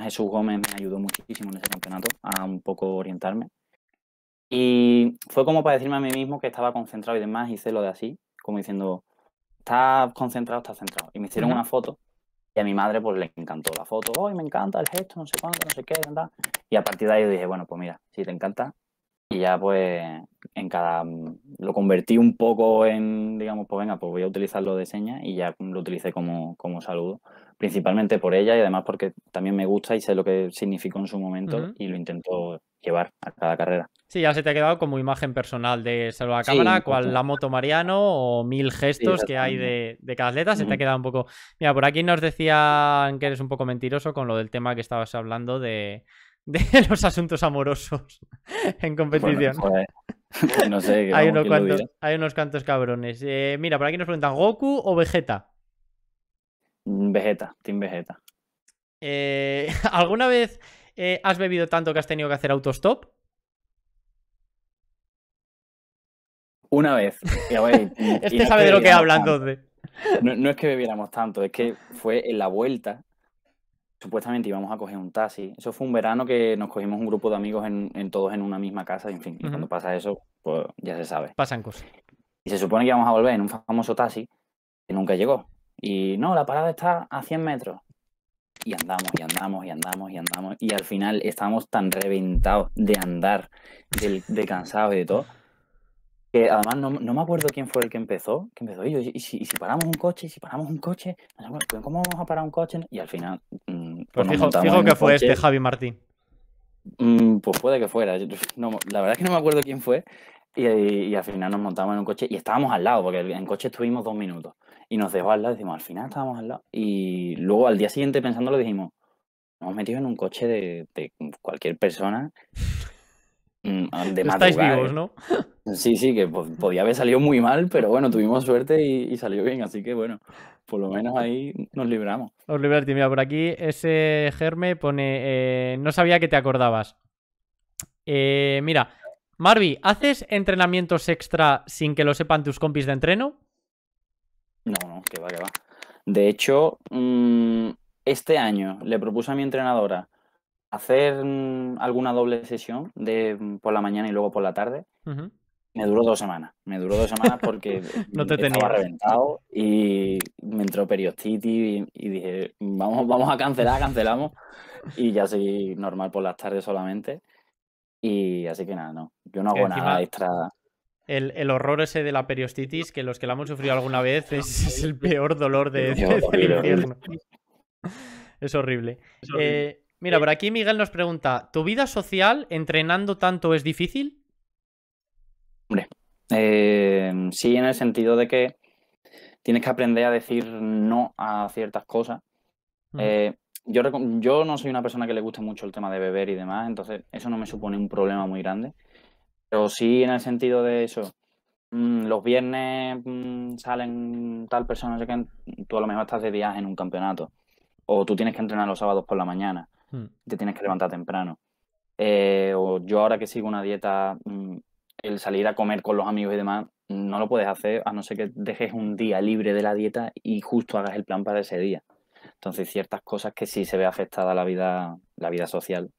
Jesús Gómez me ayudó muchísimo en ese campeonato a un poco orientarme. Y fue como para decirme a mí mismo que estaba concentrado y demás, hice lo de así, como diciendo, estás concentrado, estás centrado. Y me hicieron una foto y a mi madre pues le encantó la foto, hoy me encanta el gesto, no sé cuánto, no sé qué, y a partir de ahí yo dije, bueno, pues mira, si te encanta, y ya pues en cada mm, lo convertí un poco en, digamos, pues venga, pues voy a utilizarlo de señas y ya lo utilicé como, saludo, principalmente por ella y además porque también me gusta y sé lo que significó en su momento y lo intento llevar a cada carrera. Sí, ya se te ha quedado como imagen personal de Salud a cámara, cual la moto Mariano o mil gestos que hay de, de, cada atleta, se te ha quedado un poco... Mira, por aquí nos decían que eres un poco mentiroso con lo del tema que estabas hablando de de los asuntos amorosos en competición. Pues, no hay, unos cuantos, cabrones. Eh, mira, por aquí nos preguntan, ¿Goku o Vegeta? Mm, Vegeta, Team Vegeta. Eh, ¿Alguna vez eh, has bebido tanto que has tenido que hacer autostop? Una vez. este sabe de lo que habla entonces. No, no, es que bebiéramos tanto, es que fue en la vuelta supuestamente íbamos a coger un taxi. Eso fue un verano que nos cogimos un grupo de amigos en, todos en una misma casa, en fin, cuando pasa eso, pues ya se sabe. Pasan cosas. Y se supone que íbamos a volver en un famoso taxi que nunca llegó. Y no, la parada está a 100 metros. Y andamos, y andamos, y andamos, y andamos. Y al final estábamos tan reventados de andar, de, cansados y de todo, que además no, no, me acuerdo quién fue el que empezó, que empezó, y, yo, y, si, y si, paramos un coche, y si paramos un coche, pues, ¿cómo vamos a parar un coche? Y al final mm, pues fijo, que fue este Javi Martín. Mm, pues puede que fuera. la verdad es que no me acuerdo quién fue. Y, al final nos montamos en un coche y estábamos al lado, porque en coche estuvimos dos minutos. Y nos dejó al lado, decimos, al final estábamos al lado. Y luego al día siguiente pensándolo dijimos, nos hemos metido en un coche de cualquier persona Mm, ah, de Estáis vivos, eh. ¿no? Sí, sí, que podía haber salido muy mal, pero bueno, tuvimos suerte y, salió bien, así que bueno, por lo menos ahí nos libramos. Os libertí, mira, por aquí ese germe pone, eh, no sabía que te acordabas. Eh, mira, Marvi, ¿haces entrenamientos extra sin que lo sepan tus compis de entreno? No, no, que va, que va. De hecho, mm, este año le propuse a mi entrenadora hacer mm, alguna doble sesión mm, por la mañana y luego por la tarde. Me duró dos semanas. Me duró dos semanas porque no te estaba reventado y me entró periostitis y, dije, vamos, vamos a cancelar, cancelamos. Y ya seguí normal por las tardes solamente. Y así que nada, no. Yo no hago nada extra. El, horror ese de la periostitis, que los que la hemos sufrido alguna vez, es, el peor dolor de, Es horrible. Es eh, Mira, eh. por aquí Miguel nos pregunta, ¿tu vida social entrenando tanto es difícil? Hombre, em, sí en el sentido de que tienes que aprender a decir no a ciertas cosas. Mm. Eh, yo, yo no soy una persona que le guste mucho el tema de beber y demás, entonces eso no me supone un problema muy grande. Pero sí en el sentido de eso, mm, los viernes mm, salen tal persona, sé tú a lo mejor estás de viaje en un campeonato, o tú tienes que entrenar los sábados por la mañana, Hmm. te tienes que levantar temprano. Eh, o yo ahora que sigo una dieta, mm, el salir a comer con los amigos y demás, no lo puedes hacer a no ser que dejes un día libre de la dieta y justo hagas el plan para ese día. Entonces, ciertas cosas que sí se ve afectada la vida, la vida social.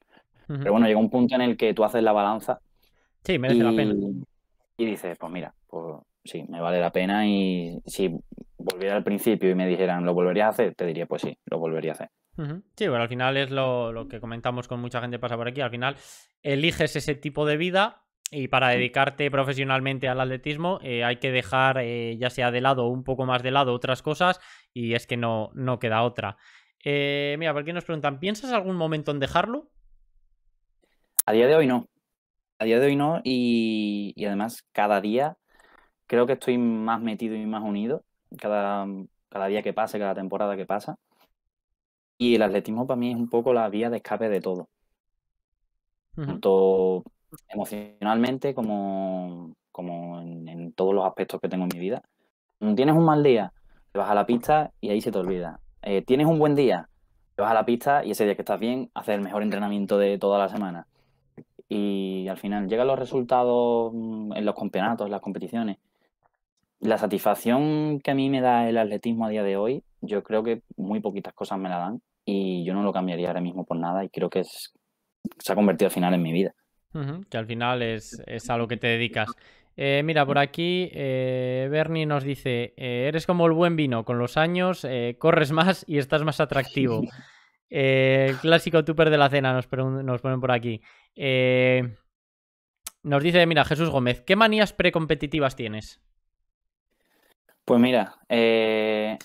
Pero bueno, llega un punto en el que tú haces la balanza. Sí, merece y, la pena. Y dices, pues mira, pues sí, me vale la pena. Y si volviera al principio y me dijeran, ¿lo volverías a hacer? Te diría, pues sí, lo volvería a hacer. Sí, bueno, al final es lo, que comentamos con mucha gente pasa por aquí. Al final eliges ese tipo de vida y para dedicarte profesionalmente al atletismo eh, hay que dejar eh, ya sea de lado o un poco más de lado otras cosas y es que no, no queda otra. Eh, mira, por qué nos preguntan, ¿piensas algún momento en dejarlo? A día de hoy no. A día de hoy no y, además cada día creo que estoy más metido y más unido. cada día que pase, cada temporada que pasa. Y el atletismo para mí es un poco la vía de escape de todo. Tanto emocionalmente como, como en, todos los aspectos que tengo en mi vida. Mm, tienes un mal día, te vas a la pista y ahí se te olvida. Eh, tienes un buen día, te vas a la pista y ese día que estás bien, haces el mejor entrenamiento de toda la semana. Y al final llegan los resultados mm, en los campeonatos, las competiciones. La satisfacción que a mí me da el atletismo a día de hoy yo creo que muy poquitas cosas me la dan y yo no lo cambiaría ahora mismo por nada y creo que se ha convertido al final en mi vida. que al final es, a lo que te dedicas. Eh, mira, por aquí eh, Bernie nos dice, eh, eres como el buen vino, con los años corres más y estás más atractivo. clásico tuper de la cena nos, nos ponen por aquí. nos dice, mira, Jesús Gómez, ¿qué manías precompetitivas tienes? Pues mira, eh,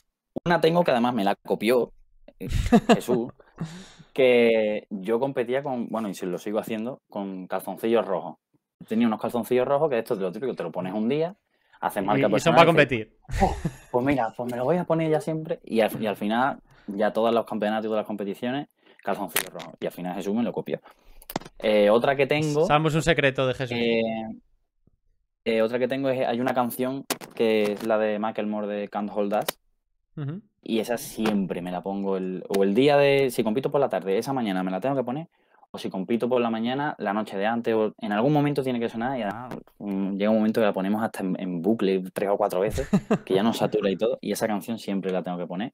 una tengo que además me la copió eh, Jesús, que yo competía con, bueno, y si lo sigo haciendo, con calzoncillos rojos. Tenía unos calzoncillos rojos que esto es lo típico, te lo pones un día, haces marca y, eso va para competir. Oh, pues mira, pues me lo voy a poner ya siempre y al, final, ya todos los campeonatos y todas las competiciones, calzoncillos rojos. Y al final Jesús me lo copió. Eh, otra que tengo... Sabemos un secreto de Jesús. Eh, otra que tengo es, hay una canción que es la de Michael Moore de Can't Hold Us, y esa siempre me la pongo, el, o el día de, si compito por la tarde, esa mañana me la tengo que poner, o si compito por la mañana, la noche de antes, o en algún momento tiene que sonar y mm, llega un momento que la ponemos hasta en, bucle tres o cuatro veces, que ya nos satura y todo, y esa canción siempre la tengo que poner.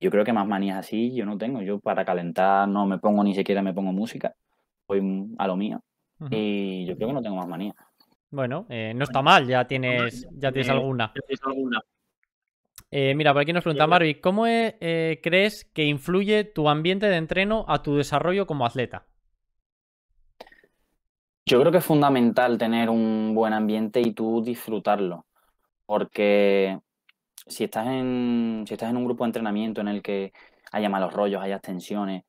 Yo creo que más manías así yo no tengo, yo para calentar no me pongo ni siquiera me pongo música, voy mm, a lo mío, y yo creo que no tengo más manías. Bueno, eh, no está mal, ya tienes, ya tienes eh, alguna. Ya tienes alguna. Eh, mira, por aquí nos pregunta Marvi, ¿cómo eh, crees que influye tu ambiente de entreno a tu desarrollo como atleta? Yo creo que es fundamental tener un buen ambiente y tú disfrutarlo, porque si estás en, si estás en un grupo de entrenamiento en el que haya malos rollos, haya tensiones,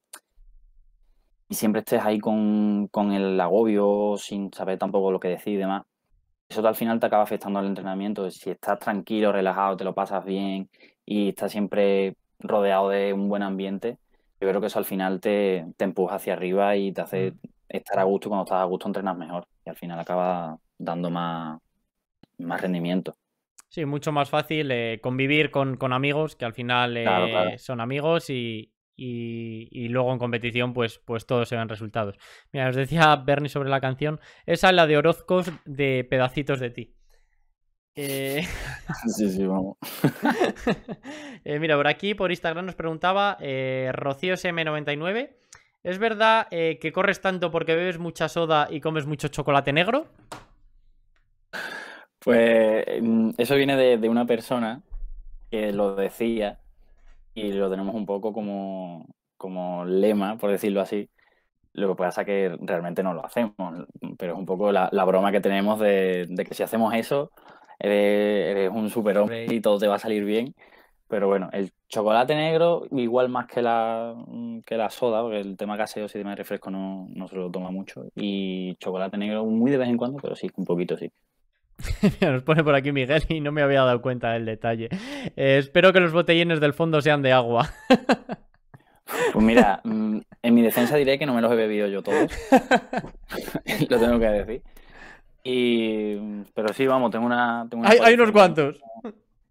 y siempre estés ahí con, con el agobio, sin saber tampoco lo que decir y demás, eso al final te acaba afectando al entrenamiento. Si estás tranquilo, relajado, te lo pasas bien y estás siempre rodeado de un buen ambiente, yo creo que eso al final te, te empuja hacia arriba y te hace mm. estar a gusto. Cuando estás a gusto entrenas mejor y al final acaba dando más, más rendimiento. Sí, mucho más fácil eh, convivir con, amigos que al final eh, son amigos y, y, luego en competición pues, pues todos se dan resultados. Mira, os decía Bernie sobre la canción, esa es la de Orozcos de Pedacitos de ti. Sí, sí, vamos. Eh, mira, por aquí, por Instagram nos preguntaba eh, Rocío SM99, ¿es verdad eh, que corres tanto porque bebes mucha soda y comes mucho chocolate negro? Pues mm, eso viene de una persona que lo decía y lo tenemos un poco como, como lema, por decirlo así. Lo que pasa es que realmente no lo hacemos, pero es un poco la, broma que tenemos de, que si hacemos eso, eres, un un superhombre y todo te va a salir bien. Pero bueno, el chocolate negro, igual más que la, mm, que la soda, porque el tema caseo, si tema de refresco, no, no se lo toma mucho. Y chocolate negro muy de vez en cuando, pero sí, un poquito sí. Nos pone por aquí Miguel y no me había dado cuenta del detalle. Eh, espero que los botellines del fondo sean de agua. Pues mira, mm, en mi defensa diré que no me los he bebido yo todos. Lo tengo que decir. Y... Pero sí, vamos, tengo una. hay, unos cuantos.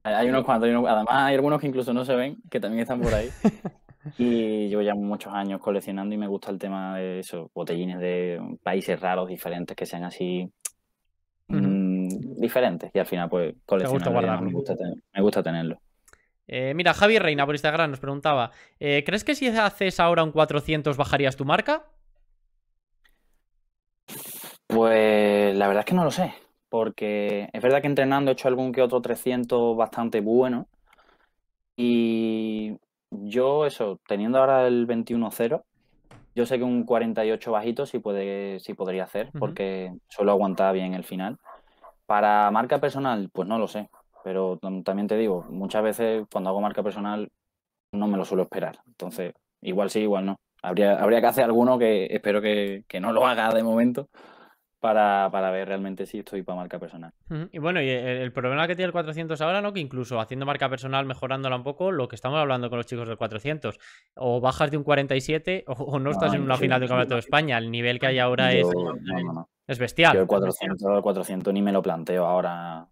Hay unos cuantos. Además, hay algunos que incluso no se ven, que también están por ahí. Y yo ya muchos años coleccionando y me gusta el tema de esos botellines de países raros, diferentes, que sean así diferentes y al final pues coleccionarlo. me, gusta me gusta tenerlo. Eh, mira, Javi Reina por Instagram nos preguntaba, eh, ¿crees que si haces ahora un 400 bajarías tu marca? Pues la verdad es que no lo sé, porque es verdad que entrenando he hecho algún que otro 300 bastante bueno y yo eso, teniendo ahora el 21-0, yo sé que un 48 bajito sí, puede, sí podría hacer, porque solo aguantaba bien el final. Para marca personal, pues no lo sé, pero también te digo, muchas veces cuando hago marca personal no me lo suelo esperar, entonces igual sí, igual no. Habría, habría que hacer alguno que espero que, que no lo haga de momento, para, para ver realmente si estoy para marca personal. Y bueno, y el, problema que tiene el 400 ahora, ¿no? Que incluso haciendo marca personal, mejorándola un poco, lo que estamos hablando con los chicos del 400, o bajas de un 47 o, no, estás ah, en una final de Campeonato de España. El nivel que hay ahora es, es bestial. el 400, el 400 ni me lo planteo ahora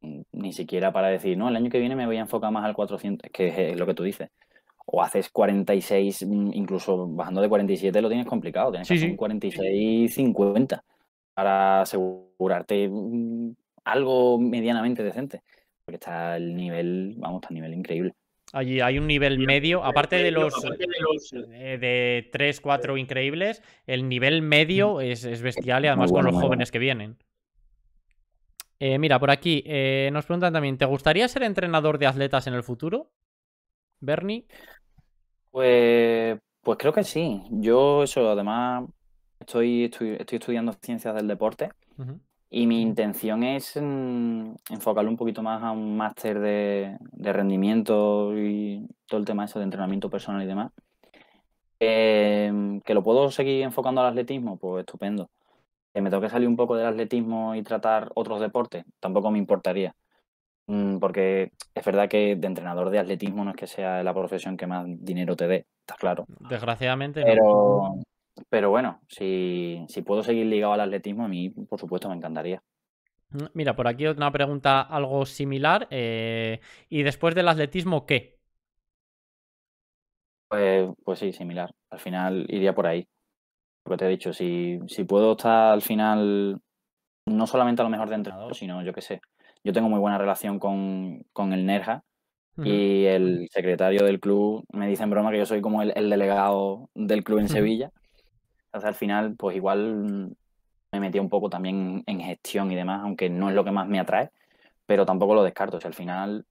mm, ni siquiera para decir, no, el año que viene me voy a enfocar más al 400, que es eh, lo que tú dices. O haces 46, mm, incluso bajando de 47 lo tienes complicado, tienes que hacer un 46, 50 para asegurarte mm, algo medianamente decente. Porque está el nivel, vamos, está nivel increíble. Allí hay un nivel medio, aparte de los, eh, de 3, 4 eh, increíbles, el nivel medio mm, es, bestial y además con los jóvenes que vienen. Eh, mira, por aquí nos preguntan también, ¿te gustaría ser entrenador de atletas en el futuro? Bernie. Pues, pues creo que sí. Yo eso, además, Estoy, estoy, estudiando ciencias del deporte y mi intención es mm, enfocarlo un poquito más a un máster de, rendimiento y todo el tema eso de entrenamiento personal y demás. Em, ¿Que lo puedo seguir enfocando al atletismo? Pues estupendo. ¿Que me tengo que salir un poco del atletismo y tratar otros deportes? Tampoco me importaría. Mm, porque es verdad que de entrenador de atletismo no es que sea la profesión que más dinero te dé, está claro. Desgraciadamente. no. Pero bueno, si, si puedo seguir ligado al atletismo, a mí, por supuesto, me encantaría. Mm, mira, por aquí otra pregunta algo similar. Eh, ¿Y después del atletismo qué? Pues, pues, sí, similar. Al final iría por ahí. Lo que te he dicho, si, si puedo estar al final, no solamente a lo mejor de entrenador, sino yo qué sé. Yo tengo muy buena relación con, con el NERJA y el secretario del club me dice en broma que yo soy como el, delegado del club en Sevilla. Entonces al final, pues igual me metí un poco también en gestión y demás, aunque no es lo que más me atrae, pero tampoco lo descarto. O al final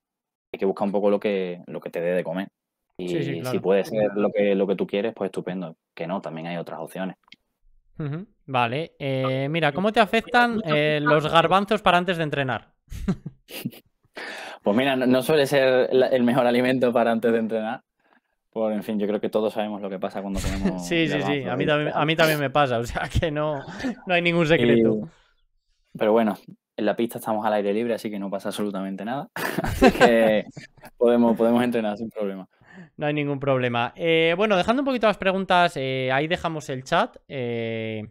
hay que buscar un poco lo que, lo que te dé de comer. Y si puede ser lo que, lo que tú quieres, pues estupendo. Que no, también hay otras opciones. Vale. Eh, mira, ¿cómo te afectan eh, los garbanzos para antes de entrenar? pues mira, no suele ser el mejor alimento para antes de entrenar. Por, en fin, yo creo que todos sabemos lo que pasa cuando tenemos... sí, sí, sí, ¿eh? a mí, también, me pasa, o sea que no, no hay ningún secreto. pero bueno, en la pista estamos al aire libre, así que no pasa absolutamente nada. así que podemos, podemos entrenar sin problema. No hay ningún problema. Eh, bueno, dejando un poquito las preguntas, eh, ahí dejamos el chat. queda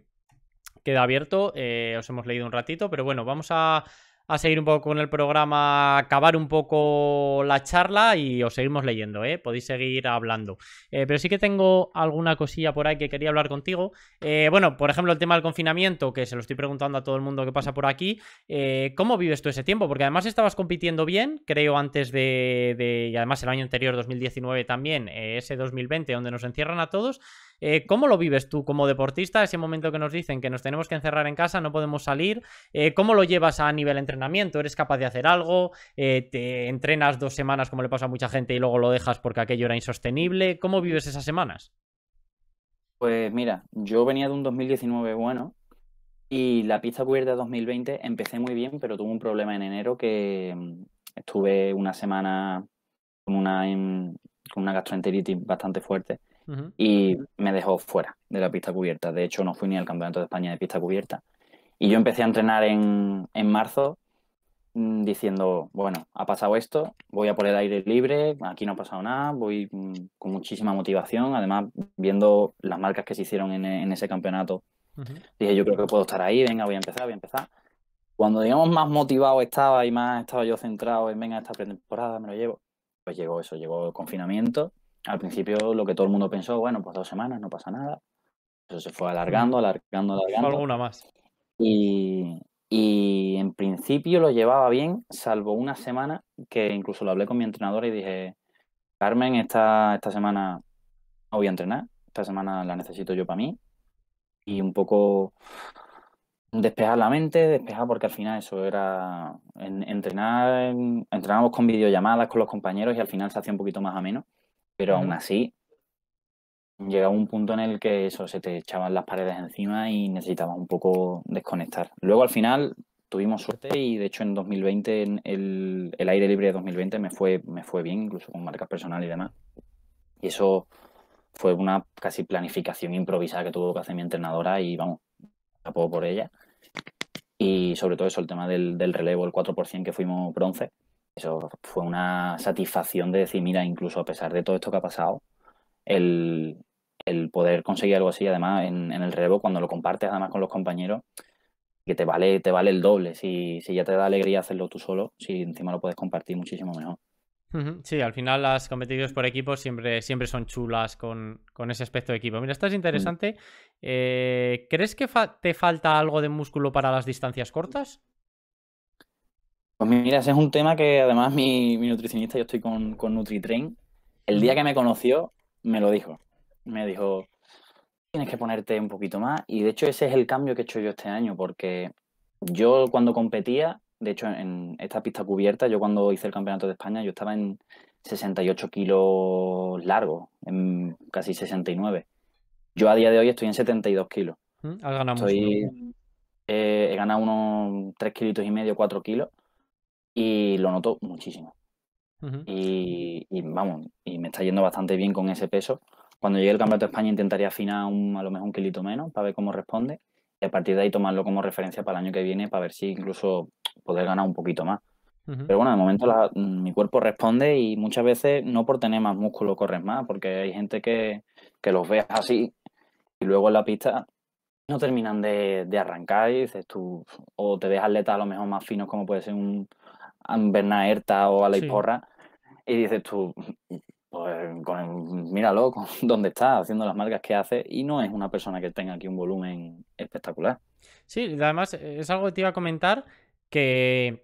abierto, os hemos leído un ratito, pero bueno, vamos a a seguir un poco con el programa, acabar un poco la charla y os seguimos leyendo, ¿eh? podéis seguir hablando. Eh, pero sí que tengo alguna cosilla por ahí que quería hablar contigo. Eh, bueno, por ejemplo, el tema del confinamiento, que se lo estoy preguntando a todo el mundo que pasa por aquí. Eh, ¿Cómo vives tú ese tiempo? Porque además estabas compitiendo bien, creo, antes de, de y además el año anterior, 2019 también, ese 2020, donde nos encierran a todos. Eh, ¿Cómo lo vives tú como deportista ese momento que nos dicen que nos tenemos que encerrar en casa, no podemos salir? Eh, ¿Cómo lo llevas a nivel entrenamiento? ¿Eres capaz de hacer algo? Eh, ¿Te entrenas dos semanas como le pasa a mucha gente y luego lo dejas porque aquello era insostenible? ¿Cómo vives esas semanas? Pues mira, yo venía de un 2019 bueno y la pista cubierta 2020 empecé muy bien, pero tuve un problema en enero que mm, estuve una semana una, con una gastroenteritis bastante fuerte y me dejó fuera de la pista cubierta. De hecho, no fui ni al Campeonato de España de pista cubierta. Y yo empecé a entrenar en, en marzo mm, diciendo, bueno, ha pasado esto, voy a poner aire libre, aquí no ha pasado nada, voy mm, con muchísima motivación, además viendo las marcas que se hicieron en, en ese campeonato, dije, yo creo que puedo estar ahí, venga, voy a empezar, voy a empezar cuando digamos más motivado estaba y más estaba yo centrado en venga esta temporada me lo llevo pues llegó eso llegó el confinamiento al principio lo que todo el mundo pensó, bueno, pues dos semanas, no pasa nada. Eso se fue alargando, alargando, alargando. Alguna más. Y, en principio lo llevaba bien, salvo una semana que incluso lo hablé con mi entrenadora y dije, Carmen, esta, esta semana no voy a entrenar, esta semana la necesito yo para mí. Y un poco despejar la mente, despejar porque al final eso era entrenar, entrenábamos con videollamadas con los compañeros y al final se hacía un poquito más ameno pero aún así llegaba un punto en el que eso se te echaban las paredes encima y necesitabas un poco desconectar. Luego al final tuvimos suerte y de hecho en 2020 en el, aire libre de 2020 me fue me fue bien incluso con marcas personales y demás. Y eso fue una casi planificación improvisada que tuvo que hacer mi entrenadora y vamos, poco por ella. Y sobre todo eso, el tema del relevo, el 4% que fuimos bronce, eso fue una satisfacción de decir, mira, incluso a pesar de todo esto que ha pasado, el, poder conseguir algo así, además en, el relevo, cuando lo compartes además con los compañeros, que te vale, te vale el doble. Si, ya te da alegría hacerlo tú solo, si encima lo puedes compartir muchísimo mejor. Sí, al final las competiciones por equipos siempre, siempre son chulas con, ese aspecto de equipo. Mira, esto es mm. interesante. Eh, ¿Crees que te falta algo de músculo para las distancias cortas? Pues mira, ese es un tema que además mi, nutricionista, yo estoy con, NutriTrain, el día que me conoció me lo dijo. Me dijo, tienes que ponerte un poquito más. Y de hecho ese es el cambio que he hecho yo este año, porque yo cuando competía, de hecho en esta pista cubierta, yo cuando hice el Campeonato de España, yo estaba en 68 kilos largo, en casi 69. Yo a día de hoy estoy en 72 kilos. ganado eh, he ganado unos 3 kilitos y medio, 4 kilos y lo noto muchísimo. y, vamos, y me está yendo bastante bien con ese peso. Cuando llegue el Campeonato de España intentaré afinar un, a lo mejor un kilito menos para ver cómo responde y a partir de ahí tomarlo como referencia para el año que viene para ver si incluso poder ganar un poquito más. Pero bueno, de momento mi cuerpo responde y muchas veces no por tener más músculo corres más, porque hay gente que, los ve así y luego en la pista no terminan de, arrancar y dices tú, o te ves atletas a lo mejor más finos como puede ser un, Bernaerta o a la Porra, y dices tú, pues míralo, dónde está, haciendo las marcas que hace, y no es una persona que tenga aquí un volumen espectacular. Sí, además eh, es algo que te iba a comentar que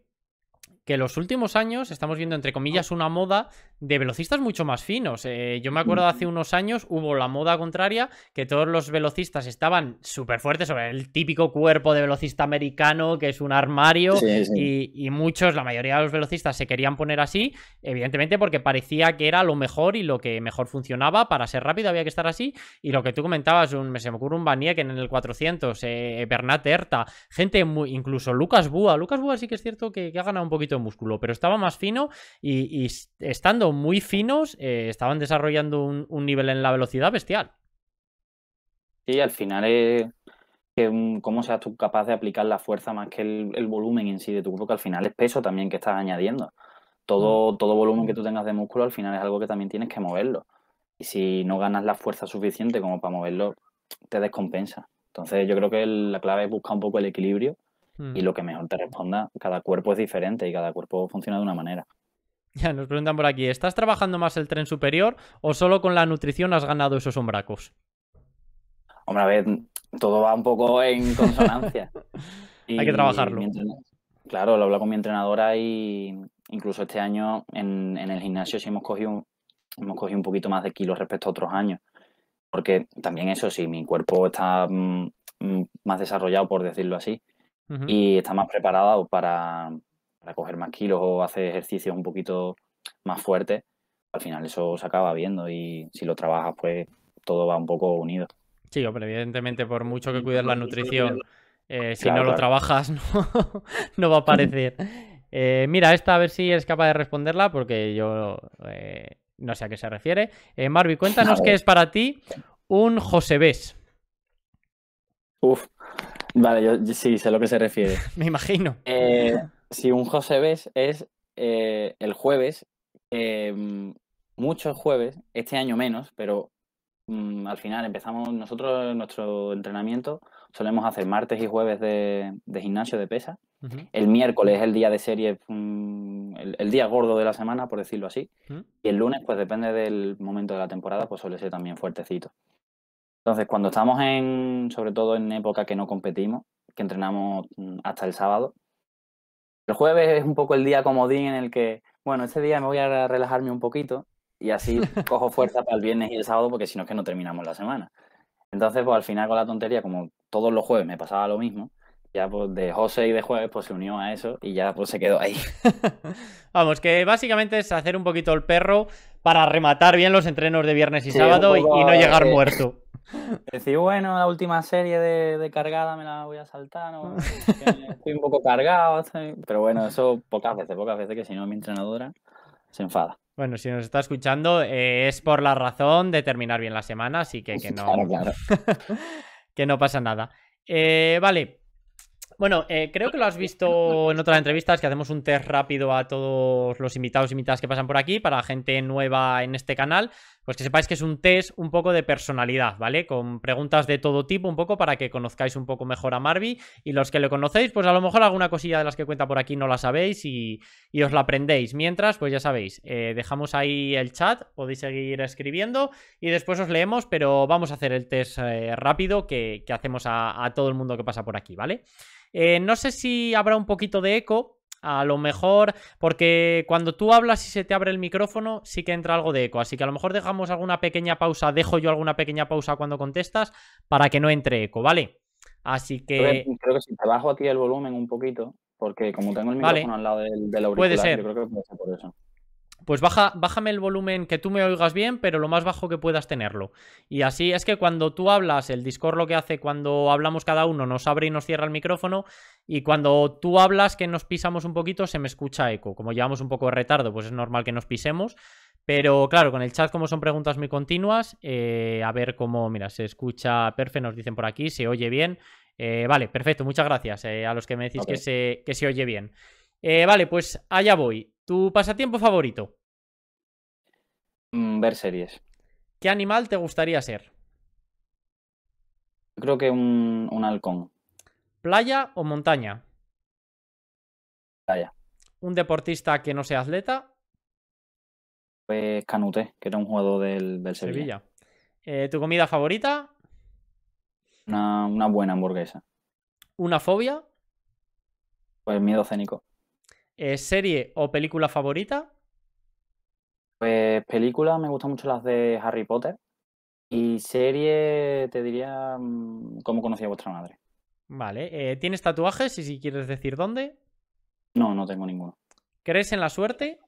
que los últimos años estamos viendo, entre comillas, una moda de velocistas mucho más finos. Eh, yo me acuerdo hace unos años hubo la moda contraria, que todos los velocistas estaban súper fuertes sobre el típico cuerpo de velocista americano, que es un armario, Y, muchos, la mayoría de los velocistas se querían poner así, evidentemente porque parecía que era lo mejor y lo que mejor funcionaba, para ser rápido había que estar así, y lo que tú comentabas, un, se me ocurre un que en el 400, eh, Bernat Erta gente muy, incluso Lucas Bua Lucas Bua sí que es cierto que, ha ganado un poquito de músculo, pero estaba más fino y estando muy finos, eh, estaban desarrollando un, nivel en la velocidad bestial. y al final es que, cómo seas tú capaz de aplicar la fuerza más que el, volumen en sí de tu cuerpo, que al final es peso también que estás añadiendo. Todo, mm. todo volumen que tú tengas de músculo al final es algo que también tienes que moverlo. Y si no ganas la fuerza suficiente como para moverlo, te descompensa. Entonces yo creo que la clave es buscar un poco el equilibrio y mm. lo que mejor te responda, cada cuerpo es diferente y cada cuerpo funciona de una manera. Ya, nos preguntan por aquí, ¿estás trabajando más el tren superior o solo con la nutrición has ganado esos hombracos? Hombre, a ver, todo va un poco en consonancia. Hay que trabajarlo. Claro, lo hablo con mi entrenadora y incluso este año en, el gimnasio sí hemos cogido, hemos cogido un poquito más de kilos respecto a otros años. Porque también eso sí, mi cuerpo está mm, mm, más desarrollado, por decirlo así, y está más preparado para, para coger más kilos o hacer ejercicios un poquito más fuerte al final eso se acaba viendo y si lo trabajas, pues todo va un poco unido. Sí, pero evidentemente, por mucho que cuides la nutrición, eh, si no lo trabajas, no, va a aparecer. Eh, mira, esta a ver si es capaz de responderla, porque yo eh, no sé a qué se refiere. Marvi, cuéntanos qué es para ti un Josebés. Uf, vale, yo sí sé a lo que se refiere. Me imagino si un ves es eh, el jueves, em, muchos jueves, este año menos, pero mm, al final empezamos nosotros nuestro entrenamiento, solemos hacer martes y jueves de, gimnasio de pesa. El miércoles es el día de serie, mm, el, día gordo de la semana, por decirlo así. Y el lunes, pues depende del momento de la temporada, pues suele ser también fuertecito. Entonces, cuando estamos en, sobre todo en época que no competimos, que entrenamos mm, hasta el sábado, el jueves es un poco el día comodín en el que, bueno, este día me voy a relajarme un poquito y así cojo fuerza para el viernes y el sábado porque si no es que no terminamos la semana. Entonces, pues al final con la tontería, como todos los jueves me pasaba lo mismo, ya pues de José y de Jueves pues se unió a eso y ya pues se quedó ahí. Vamos, que básicamente es hacer un poquito el perro para rematar bien los entrenos de viernes y sábado y, no llegar eh, muerto. Decir, bueno, la última serie de, cargada me la voy a saltar, estoy un poco cargado, pero bueno, eso pocas veces, pocas veces que si no mi entrenadora se enfada. Bueno, si nos está escuchando, eh, es por la razón de terminar bien la semana, así que pues que no, pasa nada. Eh, vale, bueno, eh, creo que lo has visto en otras entrevistas que hacemos un test rápido a todos los invitados y invitadas que pasan por aquí para gente nueva en este canal. Pues que sepáis que es un test un poco de personalidad, ¿vale? Con preguntas de todo tipo, un poco para que conozcáis un poco mejor a Marvi. Y los que lo conocéis, pues a lo mejor alguna cosilla de las que cuenta por aquí no la sabéis y, os la aprendéis. Mientras, pues ya sabéis, eh, dejamos ahí el chat, podéis seguir escribiendo y después os leemos, pero vamos a hacer el test eh, rápido que, hacemos a todo el mundo que pasa por aquí, ¿vale? Eh, no sé si habrá un poquito de eco, a lo mejor, porque cuando tú hablas y se te abre el micrófono, sí que entra algo de eco. Así que a lo mejor dejamos alguna pequeña pausa, dejo yo alguna pequeña pausa cuando contestas para que no entre eco, ¿vale? Así que. Creo que, si te bajo a el volumen un poquito, porque como tengo el micrófono al lado del, del auricular, creo que puede ser por eso pues baja, bájame el volumen que tú me oigas bien, pero lo más bajo que puedas tenerlo. Y así es que cuando tú hablas, el Discord lo que hace cuando hablamos cada uno nos abre y nos cierra el micrófono y cuando tú hablas que nos pisamos un poquito se me escucha eco. Como llevamos un poco de retardo, pues es normal que nos pisemos. Pero claro, con el chat como son preguntas muy continuas, eh, a ver cómo, mira, se escucha perfecto, nos dicen por aquí, se oye bien. Eh, vale, perfecto, muchas gracias eh, a los que me decís que, se, que se oye bien. vale, pues allá voy. ¿Tu pasatiempo favorito? Mm, ver series. ¿Qué animal te gustaría ser? Creo que un, halcón. ¿Playa o montaña? Playa. ¿Un deportista que no sea atleta? Pues Canute, que era un jugador del, del Sevilla. Eh, ¿Tu comida favorita? Una, buena hamburguesa. ¿Una fobia? Pues miedo escénico. Eh, ¿Serie o película favorita? Pues película, me gustan mucho las de Harry Potter. Y serie, te diría, mm, ¿cómo conocía a vuestra madre? Vale. Eh, ¿Tienes tatuajes y si quieres decir dónde? No, no tengo ninguno. ¿Crees en la suerte?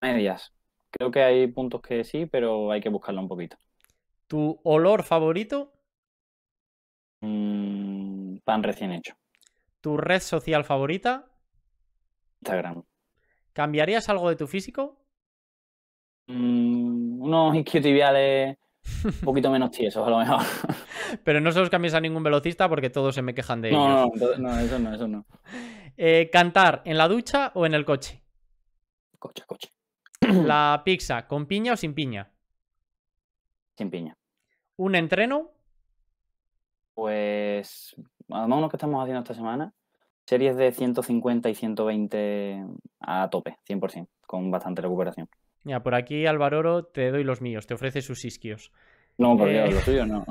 Medias. Creo que hay puntos que sí, pero hay que buscarlo un poquito. ¿Tu olor favorito? Mm, pan recién hecho. ¿Tu red social favorita? Instagram. ¿Cambiarías algo de tu físico? Mm, unos isquiotibiales un poquito menos tiesos, a lo mejor. Pero no se los cambies a ningún velocista porque todos se me quejan de ellos. No, no, eso no, eso no. Eh, ¿Cantar en la ducha o en el coche? Coche, coche. ¿La pizza con piña o sin piña? Sin piña. ¿Un entreno? Pues, además lo que estamos haciendo esta semana, series de 150 y 120 a tope, 100%, con bastante recuperación. Ya, por aquí Alvaroro te doy los míos, te ofrece sus isquios. No, por eh... los tuyos no.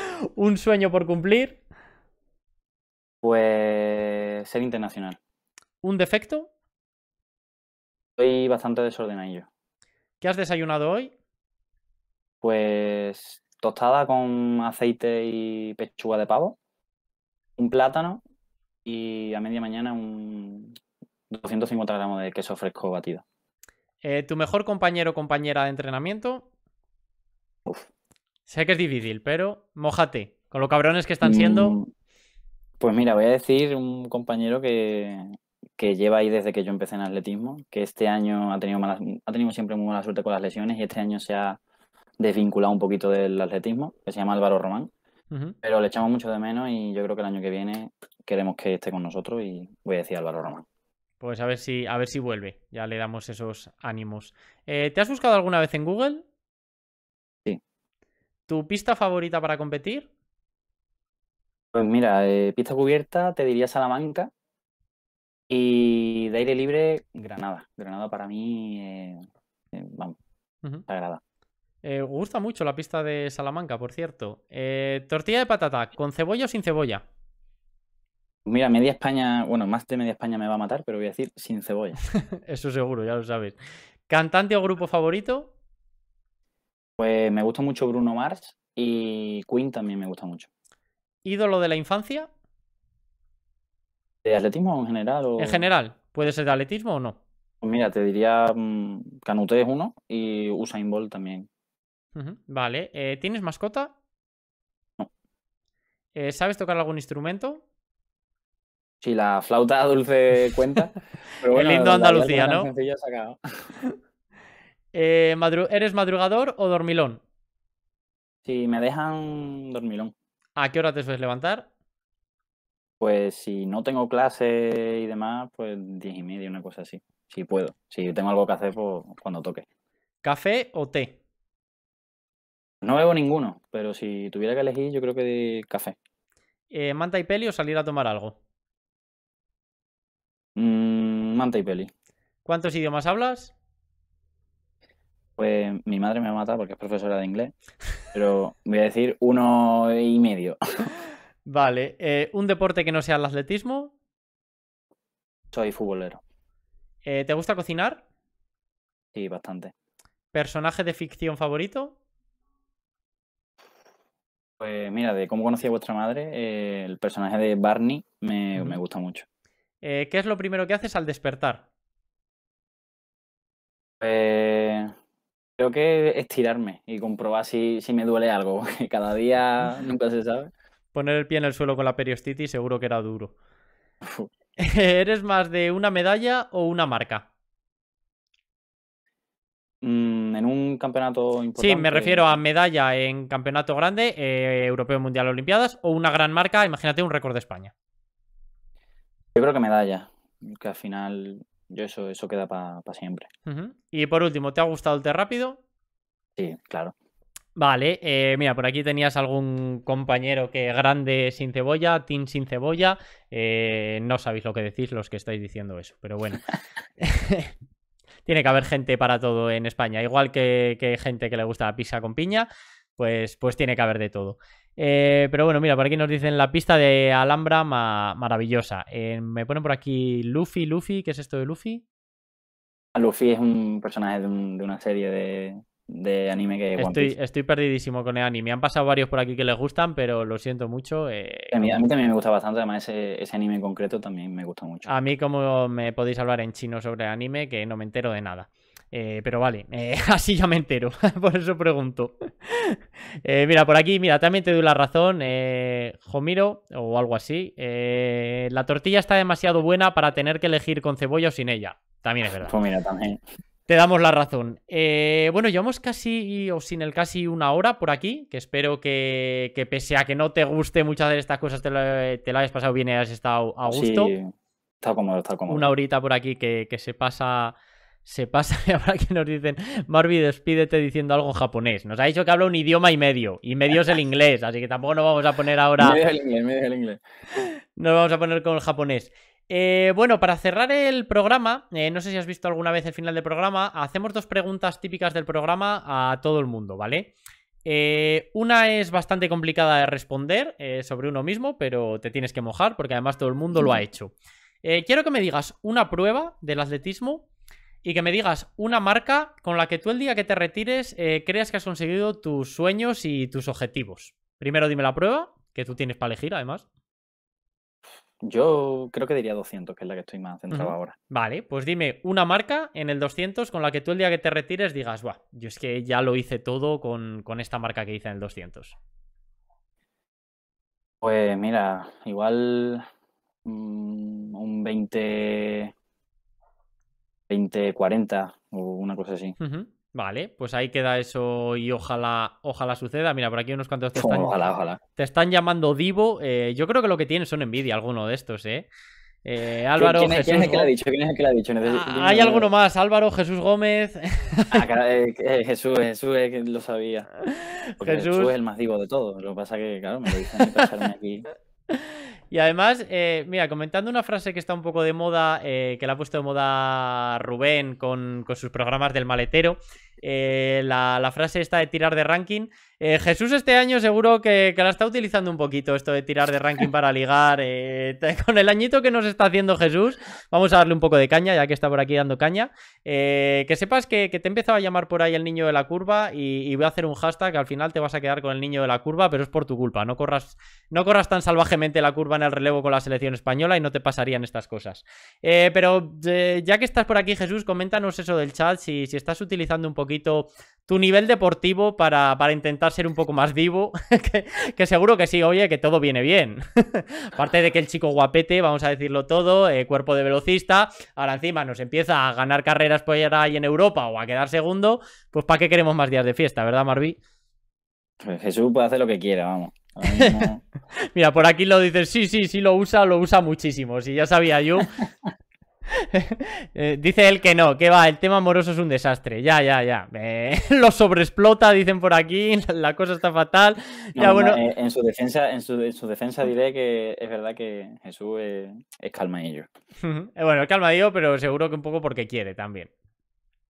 ¿Un sueño por cumplir? Pues ser internacional. ¿Un defecto? Soy bastante desordenado. ¿Qué has desayunado hoy? Pues tostada con aceite y pechuga de pavo, un plátano y a media mañana un 250 gramos de queso fresco batido. Eh, ¿Tu mejor compañero o compañera de entrenamiento? Sé que es difícil, pero mojate. Con los cabrones que están siendo. Mm, pues mira, voy a decir un compañero que, que lleva ahí desde que yo empecé en atletismo, que este año ha tenido, ha tenido siempre muy mala suerte con las lesiones y este año se ha desvinculado un poquito del atletismo, que se llama Álvaro Román. Pero le echamos mucho de menos y yo creo que el año que viene queremos que esté con nosotros y voy a decir Álvaro Román. Pues a ver si, a ver si vuelve. Ya le damos esos ánimos. Eh, ¿Te has buscado alguna vez en Google? Sí. ¿Tu pista favorita para competir? Pues mira, eh, pista cubierta te diría Salamanca y de aire libre Granada. Granada para mí, eh, eh vamos, uh eh, gusta mucho la pista de Salamanca, por cierto. Eh, tortilla de patata, ¿con cebolla o sin cebolla? Mira, media España, bueno, más de media España me va a matar, pero voy a decir sin cebolla. Eso seguro, ya lo sabes. ¿Cantante o grupo favorito? Pues me gusta mucho Bruno Mars y Queen también me gusta mucho. ¿Ídolo de la infancia? ¿De atletismo en general? En general, ¿puede ser de atletismo o no? Pues mira, te diría mm, Canute es uno y Usain Bolt también. Vale. Eh, ¿Tienes mascota? No. Eh, ¿Sabes tocar algún instrumento? Si la flauta dulce cuenta. Pero El lindo Andalucía, ¿no? Eh, ¿Eres madrugador o dormilón? Si me dejan dormilón. ¿A qué hora te sueles levantar? Pues si no tengo clase y demás, pues diez y media, una cosa así. Si puedo. Si tengo algo que hacer, pues cuando toque. ¿Café o té? No bebo ninguno, pero si tuviera que elegir, yo creo que café. Eh, ¿Manta y peli o salir a tomar algo? Mm, manta y peli. ¿Cuántos idiomas hablas? Pues mi madre me mata porque es profesora de inglés, pero voy a decir uno y medio. Vale, eh, ¿un deporte que no sea el atletismo? Soy futbolero. Eh, ¿Te gusta cocinar? Sí, bastante. ¿Personaje de ficción favorito? Pues mira, de cómo conocí a vuestra madre, eh, el personaje de Barney me, gusta mucho. Eh, ¿Qué es lo primero que haces al despertar? Pues, creo que estirarme y comprobar si, me duele algo, cada día nunca se sabe. Poner el pie en el suelo con la periostitis seguro que era duro. ¿Eres más de una medalla o una marca? Mm, en un campeonato importante. Sí, me refiero a medalla en campeonato grande, eh, europeo, mundial, olimpiadas, o una gran marca, imagínate un récord de España. Yo creo que medalla, que al final yo eso, eso queda para siempre. Y por último, ¿te ha gustado el té rápido? Sí, claro. Vale, eh, mira, por aquí tenías algún compañero que grande sin cebolla, team sin cebolla. Eh, no sabéis lo que decís los que estáis diciendo eso, pero bueno. tiene que haber gente para todo en España. Igual que, gente que le gusta la pizza con piña, pues, pues tiene que haber de todo. Eh, pero bueno, mira, por aquí nos dicen la pista de Alhambra maravillosa. Eh, me ponen por aquí Luffy, Luffy, ¿qué es esto de Luffy? Luffy es un personaje de una serie de, de anime que estoy, perdidísimo con el anime. Han pasado varios por aquí que les gustan, pero lo siento mucho. Eh, a, mí, también me gusta bastante, además ese, anime concreto también me gusta mucho. A mí como me podéis hablar en chino sobre anime, que no me entero de nada. Eh, pero vale, eh, así ya me entero, por eso pregunto. mira, por aquí, mira, también te doy la razón, Jomiro, o algo así. la tortilla está demasiado buena para tener que elegir con cebolla o sin ella. También es verdad. Pues también. Te damos la razón. Eh, bueno, llevamos casi o sin el casi una hora por aquí, que espero que, pese a que no te guste muchas de estas cosas, te la, te hayas pasado bien y has estado a gusto. Sí, está cómodo, está cómodo. Una horita por aquí que, se pasa se pasa y ahora que nos dicen, Marvi, despídete diciendo algo japonés. Nos ha dicho que habla un idioma y medio, y medio es el inglés, así que tampoco nos vamos a poner ahora... Medio el inglés, medio el inglés. Nos vamos a poner con el japonés. Eh, bueno, para cerrar el programa, eh, no sé si has visto alguna vez el final del programa, hacemos dos preguntas típicas del programa a todo el mundo, ¿vale? Eh, una es bastante complicada de responder sobre uno mismo, pero te tienes que mojar porque además todo el mundo lo ha hecho. quiero que me digas una prueba del atletismo y que me digas una marca con la que tú el día que te retires creas que has conseguido tus sueños y tus objetivos. Primero dime la prueba, que tú tienes para elegir además. Yo creo que diría 200, que es la que estoy más centrado ahora. Vale, pues dime una marca en el 200 con la que tú el día que te retires digas, guau, yo es que ya lo hice todo con, esta marca que hice en el 200. Pues mira, igual mm, un 20, 20, 40 o una cosa así. Vale, pues ahí queda eso y ojalá, ojalá suceda. Mira, por aquí unos cuantos te están, llamando Divo. Eh, yo creo que lo que tienen son envidia alguno de estos, ¿eh? eh Álvaro, ¿Quién, ¿Quién, es el que lo ha dicho? Ah, hay alguno más, Álvaro, Jesús Gómez. Ah, eh, Jesús, Jesús lo sabía. Jesús... es el más divo de todos. Lo que pasa es que, claro, me lo dicen pasarme aquí. Y además, mira, comentando una frase que está un poco de moda, que la ha puesto de moda Rubén con, con sus programas del maletero, eh, la, frase esta de tirar de ranking. Eh, Jesús este año seguro que, la está utilizando un poquito esto de tirar de ranking para ligar. Eh, con el añito que nos está haciendo Jesús, vamos a darle un poco de caña, ya que está por aquí dando caña. que sepas que, te he a llamar por ahí el niño de la curva y, voy a hacer un hashtag, al final te vas a quedar con el niño de la curva, pero es por tu culpa. No corras, no corras tan salvajemente la curva en el relevo con la selección española y no te pasarían estas cosas. pero ya que estás por aquí, Jesús, coméntanos eso del chat, si, si estás utilizando un poco poquito tu nivel deportivo para, para, intentar ser un poco más vivo, que, seguro que sí, oye, que todo viene bien. Aparte de que el chico guapete, vamos a decirlo todo, eh, cuerpo de velocista, ahora encima nos empieza a ganar carreras por ahí en Europa o a quedar segundo, pues ¿para qué queremos más días de fiesta, verdad, Marví? Pues Jesús puede hacer lo que quiera, vamos. Mira, por aquí lo dices, sí, sí, sí, lo usa, lo usa muchísimo, si ya sabía yo. Eh, dice él que no, que va, el tema amoroso es un desastre. Ya, ya, ya. Eh, lo sobreexplota, dicen por aquí, la cosa está fatal. bueno. Eh, en, su defensa, en defensa diré que es verdad que Jesús calma es calmadillo. bueno, es calmadillo, pero seguro que un poco porque quiere también.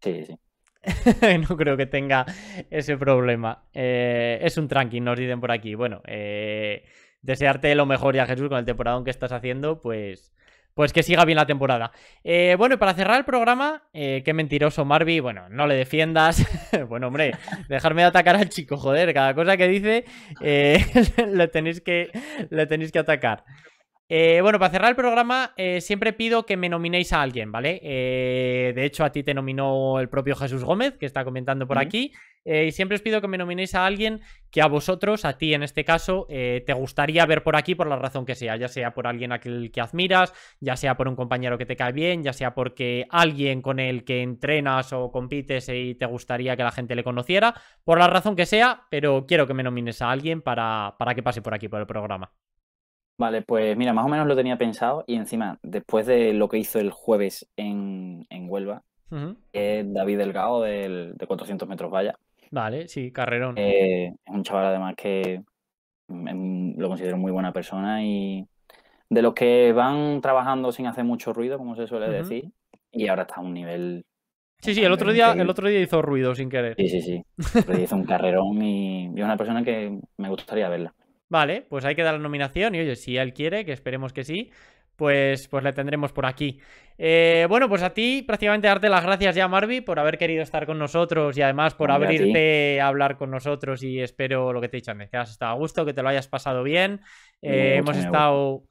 Sí, sí. no creo que tenga ese problema. es un tranqui, nos dicen por aquí. Bueno, desearte lo mejor ya, Jesús, con el temporada que estás haciendo, pues pues que siga bien la temporada. Eh, bueno, y para cerrar el programa, eh, qué mentiroso Marvi, bueno, no le defiendas. bueno, hombre, dejarme de atacar al chico, joder, cada cosa que dice eh, tenéis que, le tenéis que atacar. Eh, bueno, para cerrar el programa, eh, siempre pido que me nominéis a alguien, ¿vale? Eh, de hecho, a ti te nominó el propio Jesús Gómez, que está comentando por aquí. y siempre os pido que me nominéis a alguien que a vosotros, a ti en este caso, te gustaría ver por aquí por la razón que sea, ya sea por alguien aquel que admiras, ya sea por un compañero que te cae bien, ya sea porque alguien con el que entrenas o compites y te gustaría que la gente le conociera, por la razón que sea, pero quiero que me nomines a alguien para, para que pase por aquí por el programa. Vale, pues mira, más o menos lo tenía pensado y encima, después de lo que hizo el jueves en, Huelva, David Delgado de 400 metros vaya. Vale, sí, carrerón. Eh, es un chaval además que mm, lo considero muy buena persona y de los que van trabajando sin hacer mucho ruido, como se suele decir, y ahora está a un nivel... Sí, sí, el otro, día, el otro día hizo ruido sin querer. Sí, sí, sí. hizo un carrerón y es una persona que me gustaría verla. Vale, pues hay que dar la nominación y oye, si él quiere, que esperemos que sí, pues, pues le tendremos por aquí. Eh, bueno, pues a ti prácticamente darte las gracias ya, Marvi, por haber querido estar con nosotros y además por abrirte a, hablar con nosotros y espero lo que te he dicho antes, que has estado a gusto, que te lo hayas pasado bien. bien eh, hemos estado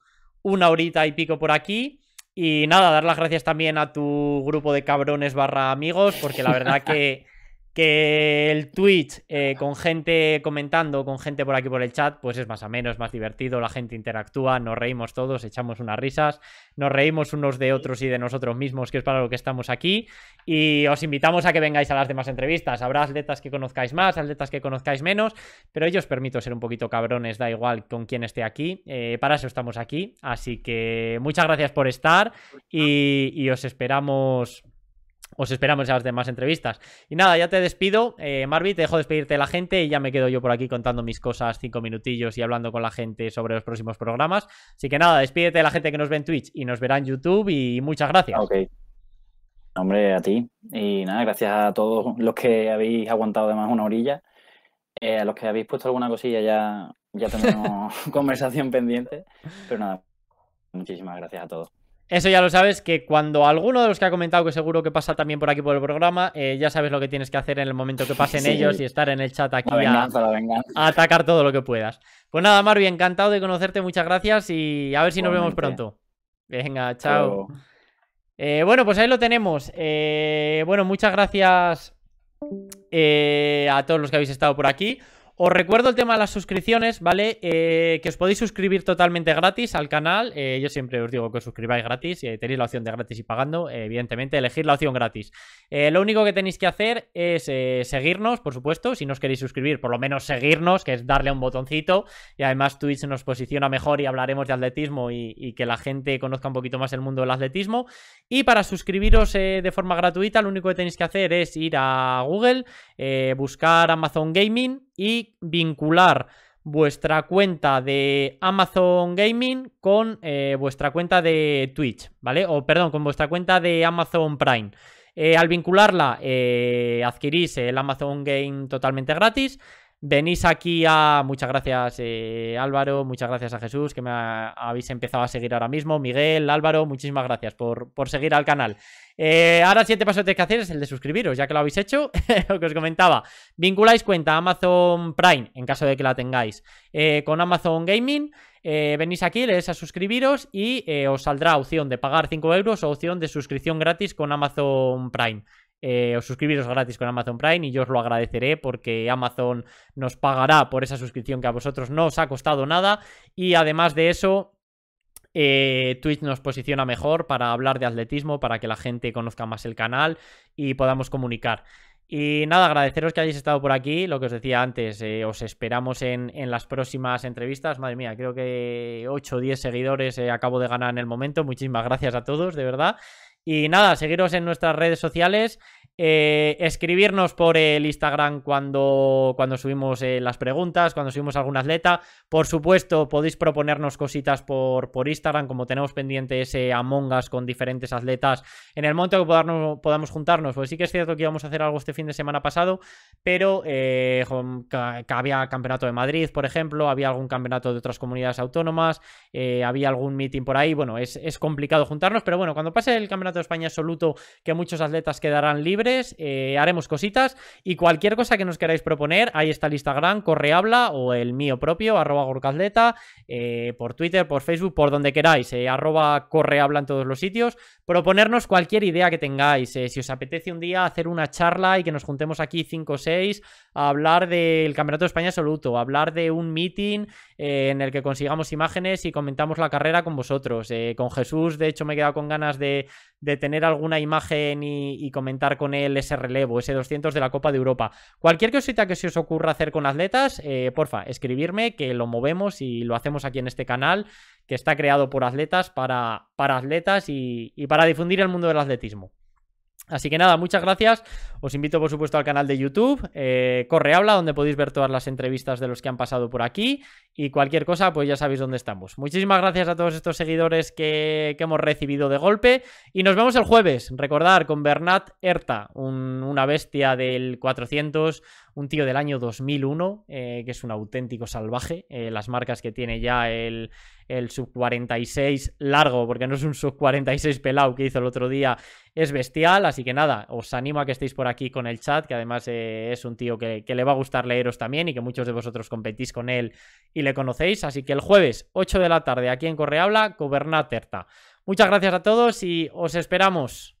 una horita y pico por aquí. Y nada, dar las gracias también a tu grupo de cabrones barra amigos, porque la verdad que... que el Twitch eh, con gente comentando, con gente por aquí por el chat, pues es más ameno, menos más divertido, la gente interactúa, nos reímos todos, echamos unas risas, nos reímos unos de otros y de nosotros mismos, que es para lo que estamos aquí, y os invitamos a que vengáis a las demás entrevistas. Habrá atletas que conozcáis más, atletas que conozcáis menos, pero yo os permito ser un poquito cabrones, da igual con quién esté aquí, eh, para eso estamos aquí, así que muchas gracias por estar pues y os esperamos os esperamos en las demás entrevistas. Y nada, ya te despido. Eh, te dejo despedirte de la gente y ya me quedo yo por aquí contando mis cosas cinco minutillos y hablando con la gente sobre los próximos programas. Así que nada, despídete de la gente que nos ve en Twitch y nos verá en YouTube y muchas gracias. Ok. Hombre, a ti. Y nada, gracias a todos los que habéis aguantado además una orilla. Eh, a los que habéis puesto alguna cosilla ya, ya tenemos conversación pendiente. Pero nada, muchísimas gracias a todos. Eso ya lo sabes, que cuando alguno de los que ha comentado, que seguro que pasa también por aquí por el programa, eh, ya sabes lo que tienes que hacer en el momento que pasen ellos y estar en el chat aquí a, atacar todo lo que puedas. Pues nada, Marvin, encantado de conocerte, muchas gracias y a ver si nos vemos pronto. Venga, chao. Eh, bueno, pues ahí lo tenemos. Eh, bueno, muchas gracias a todos los que habéis estado por aquí. Os recuerdo el tema de las suscripciones, ¿vale? Eh, que os podéis suscribir totalmente gratis al canal. Eh, yo siempre os digo que os suscribáis gratis. y tenéis la opción de gratis y pagando. Eh, evidentemente, elegir la opción gratis. lo único que tenéis que hacer es seguirnos, por supuesto. Si no os queréis suscribir, por lo menos seguirnos, que es darle un botoncito. Y además Twitch nos posiciona mejor y hablaremos de atletismo y que la gente conozca un poquito más el mundo del atletismo. Y para suscribiros de forma gratuita, lo único que tenéis que hacer es ir a Google, buscar Amazon Gaming y vincular vuestra cuenta de Amazon Gaming con eh, vuestra cuenta de Twitch, ¿vale? O perdón, con vuestra cuenta de Amazon Prime. Eh, al vincularla eh, adquirís el Amazon Game totalmente gratis venís aquí a... Muchas gracias eh, Álvaro, muchas gracias a Jesús, que me habéis empezado a seguir ahora mismo. Miguel, Álvaro, muchísimas gracias por, seguir al canal. Eh, ahora el siguiente paso que tenéis que hacer es el de suscribiros, ya que lo habéis hecho, lo que os comentaba. Vinculáis cuenta Amazon Prime, en caso de que la tengáis, eh, con Amazon Gaming. venís aquí, le des a suscribiros y os saldrá opción de pagar 5 euros o opción de suscripción gratis con Amazon Prime. Eh, os suscribiros gratis con Amazon Prime y yo os lo agradeceré porque Amazon nos pagará por esa suscripción que a vosotros no os ha costado nada y además de eso eh, Twitch nos posiciona mejor para hablar de atletismo, para que la gente conozca más el canal y podamos comunicar. Y nada, agradeceros que hayáis estado por aquí. Lo que os decía antes, eh, os esperamos en, las próximas entrevistas. Madre mía, creo que 8 o 10 seguidores acabo de ganar en el momento. Muchísimas gracias a todos, de verdad. Y nada, seguiros en nuestras redes sociales eh, escribirnos por el Instagram cuando, cuando subimos eh, las preguntas, cuando subimos algún atleta. Por supuesto, podéis proponernos cositas por, por Instagram, como tenemos pendiente ese Among con diferentes atletas. En el momento que podamos juntarnos, pues sí que es cierto que íbamos a hacer algo este fin de semana pasado, pero eh, había campeonato de Madrid, por ejemplo, había algún campeonato de otras comunidades autónomas, había algún meeting por ahí. Bueno, es, es complicado juntarnos, pero bueno, cuando pase el campeonato de España absoluto, que muchos atletas quedarán libres eh, haremos cositas y cualquier cosa que nos queráis proponer, ahí está el Instagram, correhabla o el mío propio, arroba gorcazleta, eh, por Twitter, por Facebook, por donde queráis, eh, arroba correhabla en todos los sitios, proponernos cualquier idea que tengáis, si os apetece un día hacer una charla y que nos juntemos aquí 5 o 6 a hablar del Campeonato de España absoluto, hablar de un meeting en el que consigamos imágenes y comentamos la carrera con vosotros, con Jesús, de hecho me he quedado con ganas de, tener alguna imagen y, y comentar con ese relevo, ese 200 de la Copa de Europa. Cualquier cosita que se os ocurra hacer con atletas, eh, porfa, escribirme que lo movemos y lo hacemos aquí en este canal que está creado por atletas para, para atletas y para difundir el mundo del atletismo. Así que nada, muchas gracias. Os invito, por supuesto, al canal de YouTube, eh, Corre Habla, donde podéis ver todas las entrevistas de los que han pasado por aquí. Y cualquier cosa, pues ya sabéis dónde estamos. Muchísimas gracias a todos estos seguidores que, hemos recibido de golpe. Y nos vemos el jueves. Recordar con Bernat Erta, una bestia del 400, un tío del año 2001, eh, que es un auténtico salvaje. Eh, las marcas que tiene ya el, el sub 46 largo, porque no es un sub 46 pelado que hizo el otro día, es bestial. Así que nada, os animo a que estéis por aquí con el chat, que además eh, es un tío que, le va a gustar leeros también y que muchos de vosotros competís con él y le conocéis. Así que el jueves, 8 de la tarde, aquí en Correabla, Terta, Muchas gracias a todos y os esperamos.